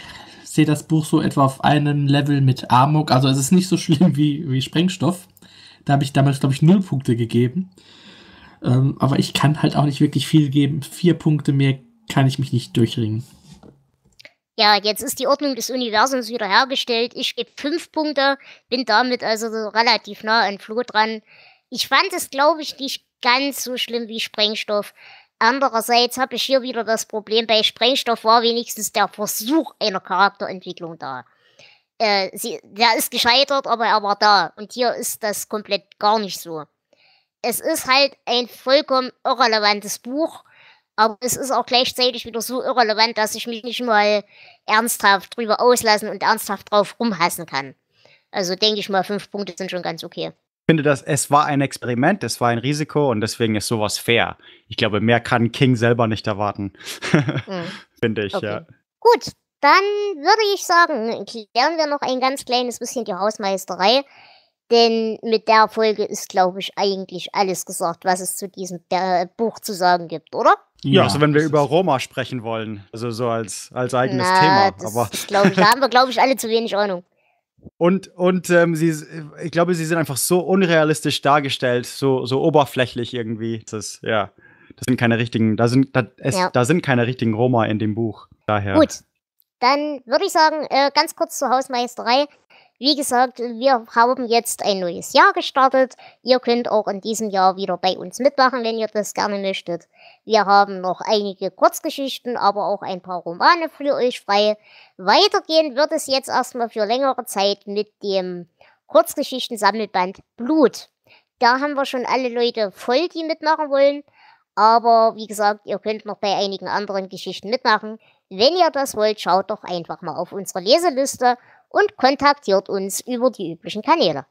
sehe das Buch so etwa auf einem Level mit Amok. Also es ist nicht so schlimm wie, wie Sprengstoff. Da habe ich damals, glaube ich, null Punkte gegeben. Ähm, aber ich kann halt auch nicht wirklich viel geben. Vier Punkte mehr kann ich mich nicht durchringen. Ja, jetzt ist die Ordnung des Universums wiederhergestellt. Ich gebe fünf Punkte, bin damit also so relativ nah an Flo dran. Ich fand es, glaube ich, nicht ganz so schlimm wie Sprengstoff. Andererseits habe ich hier wieder das Problem, bei Sprengstoff war wenigstens der Versuch einer Charakterentwicklung da. Äh, sie, der ist gescheitert, aber er war da. Und hier ist das komplett gar nicht so. Es ist halt ein vollkommen irrelevantes Buch, aber es ist auch gleichzeitig wieder so irrelevant, dass ich mich nicht mal ernsthaft drüber auslassen und ernsthaft drauf rumhassen kann. Also denke ich mal, fünf Punkte sind schon ganz okay finde, dass es war ein Experiment, es war ein Risiko und deswegen ist sowas fair. Ich glaube, mehr kann King selber nicht erwarten. mhm. Finde ich, okay. ja. Gut, dann würde ich sagen, klären wir noch ein ganz kleines bisschen die Hausmeisterei. Denn mit der Folge ist, glaube ich, eigentlich alles gesagt, was es zu diesem äh, Buch zu sagen gibt, oder? Ja, ja, also wenn wir über Roma sprechen wollen, also so als, als eigenes Na, Thema. Das, aber ich da haben wir, glaube ich, alle zu wenig Ahnung. Und, und ähm, sie, ich glaube, sie sind einfach so unrealistisch dargestellt, so, so oberflächlich irgendwie. Das, ja, das sind keine richtigen, da sind, da, es, ja. da sind keine richtigen Roma in dem Buch. Daher. Gut, dann würde ich sagen, äh, ganz kurz zur Hausmeisterei. Wie gesagt, wir haben jetzt ein neues Jahr gestartet. Ihr könnt auch in diesem Jahr wieder bei uns mitmachen, wenn ihr das gerne möchtet. Wir haben noch einige Kurzgeschichten, aber auch ein paar Romane für euch frei. Weitergehen wird es jetzt erstmal für längere Zeit mit dem Kurzgeschichtensammelband Blut. Da haben wir schon alle Leute voll, die mitmachen wollen. Aber wie gesagt, ihr könnt noch bei einigen anderen Geschichten mitmachen. Wenn ihr das wollt, schaut doch einfach mal auf unsere Leseliste und kontaktiert uns über die üblichen Kanäle.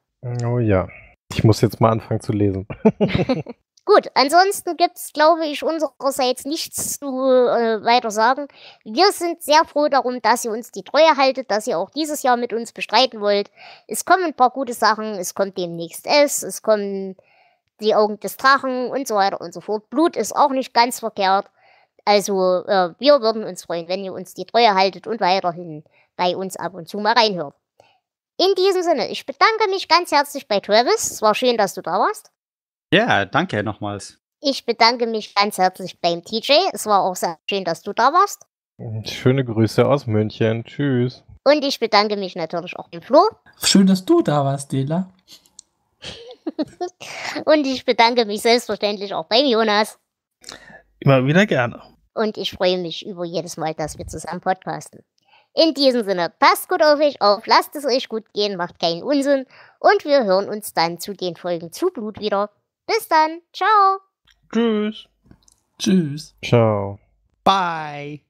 Oh ja. Ich muss jetzt mal anfangen zu lesen. Gut, ansonsten gibt es, glaube ich, unsererseits nichts zu äh, weiter sagen. Wir sind sehr froh darum, dass ihr uns die Treue haltet, dass ihr auch dieses Jahr mit uns bestreiten wollt. Es kommen ein paar gute Sachen, es kommt demnächst S, es kommen die Augen des Drachen und so weiter und so fort. Blut ist auch nicht ganz verkehrt. Also äh, wir würden uns freuen, wenn ihr uns die Treue haltet und weiterhin bei uns ab und zu mal reinhört. In diesem Sinne, ich bedanke mich ganz herzlich bei Travis. Es war schön, dass du da warst. Ja, danke nochmals. Ich bedanke mich ganz herzlich beim TJ. Es war auch sehr schön, dass du da warst. Schöne Grüße aus München. Tschüss. Und ich bedanke mich natürlich auch dem Flo. Schön, dass du da warst, Dela. und ich bedanke mich selbstverständlich auch beim Jonas. Immer wieder gerne. Und ich freue mich über jedes Mal, dass wir zusammen podcasten. In diesem Sinne, passt gut auf euch auf, lasst es euch gut gehen, macht keinen Unsinn und wir hören uns dann zu den Folgen zu Blut wieder. Bis dann, ciao. Tschüss. Tschüss. Ciao. Bye.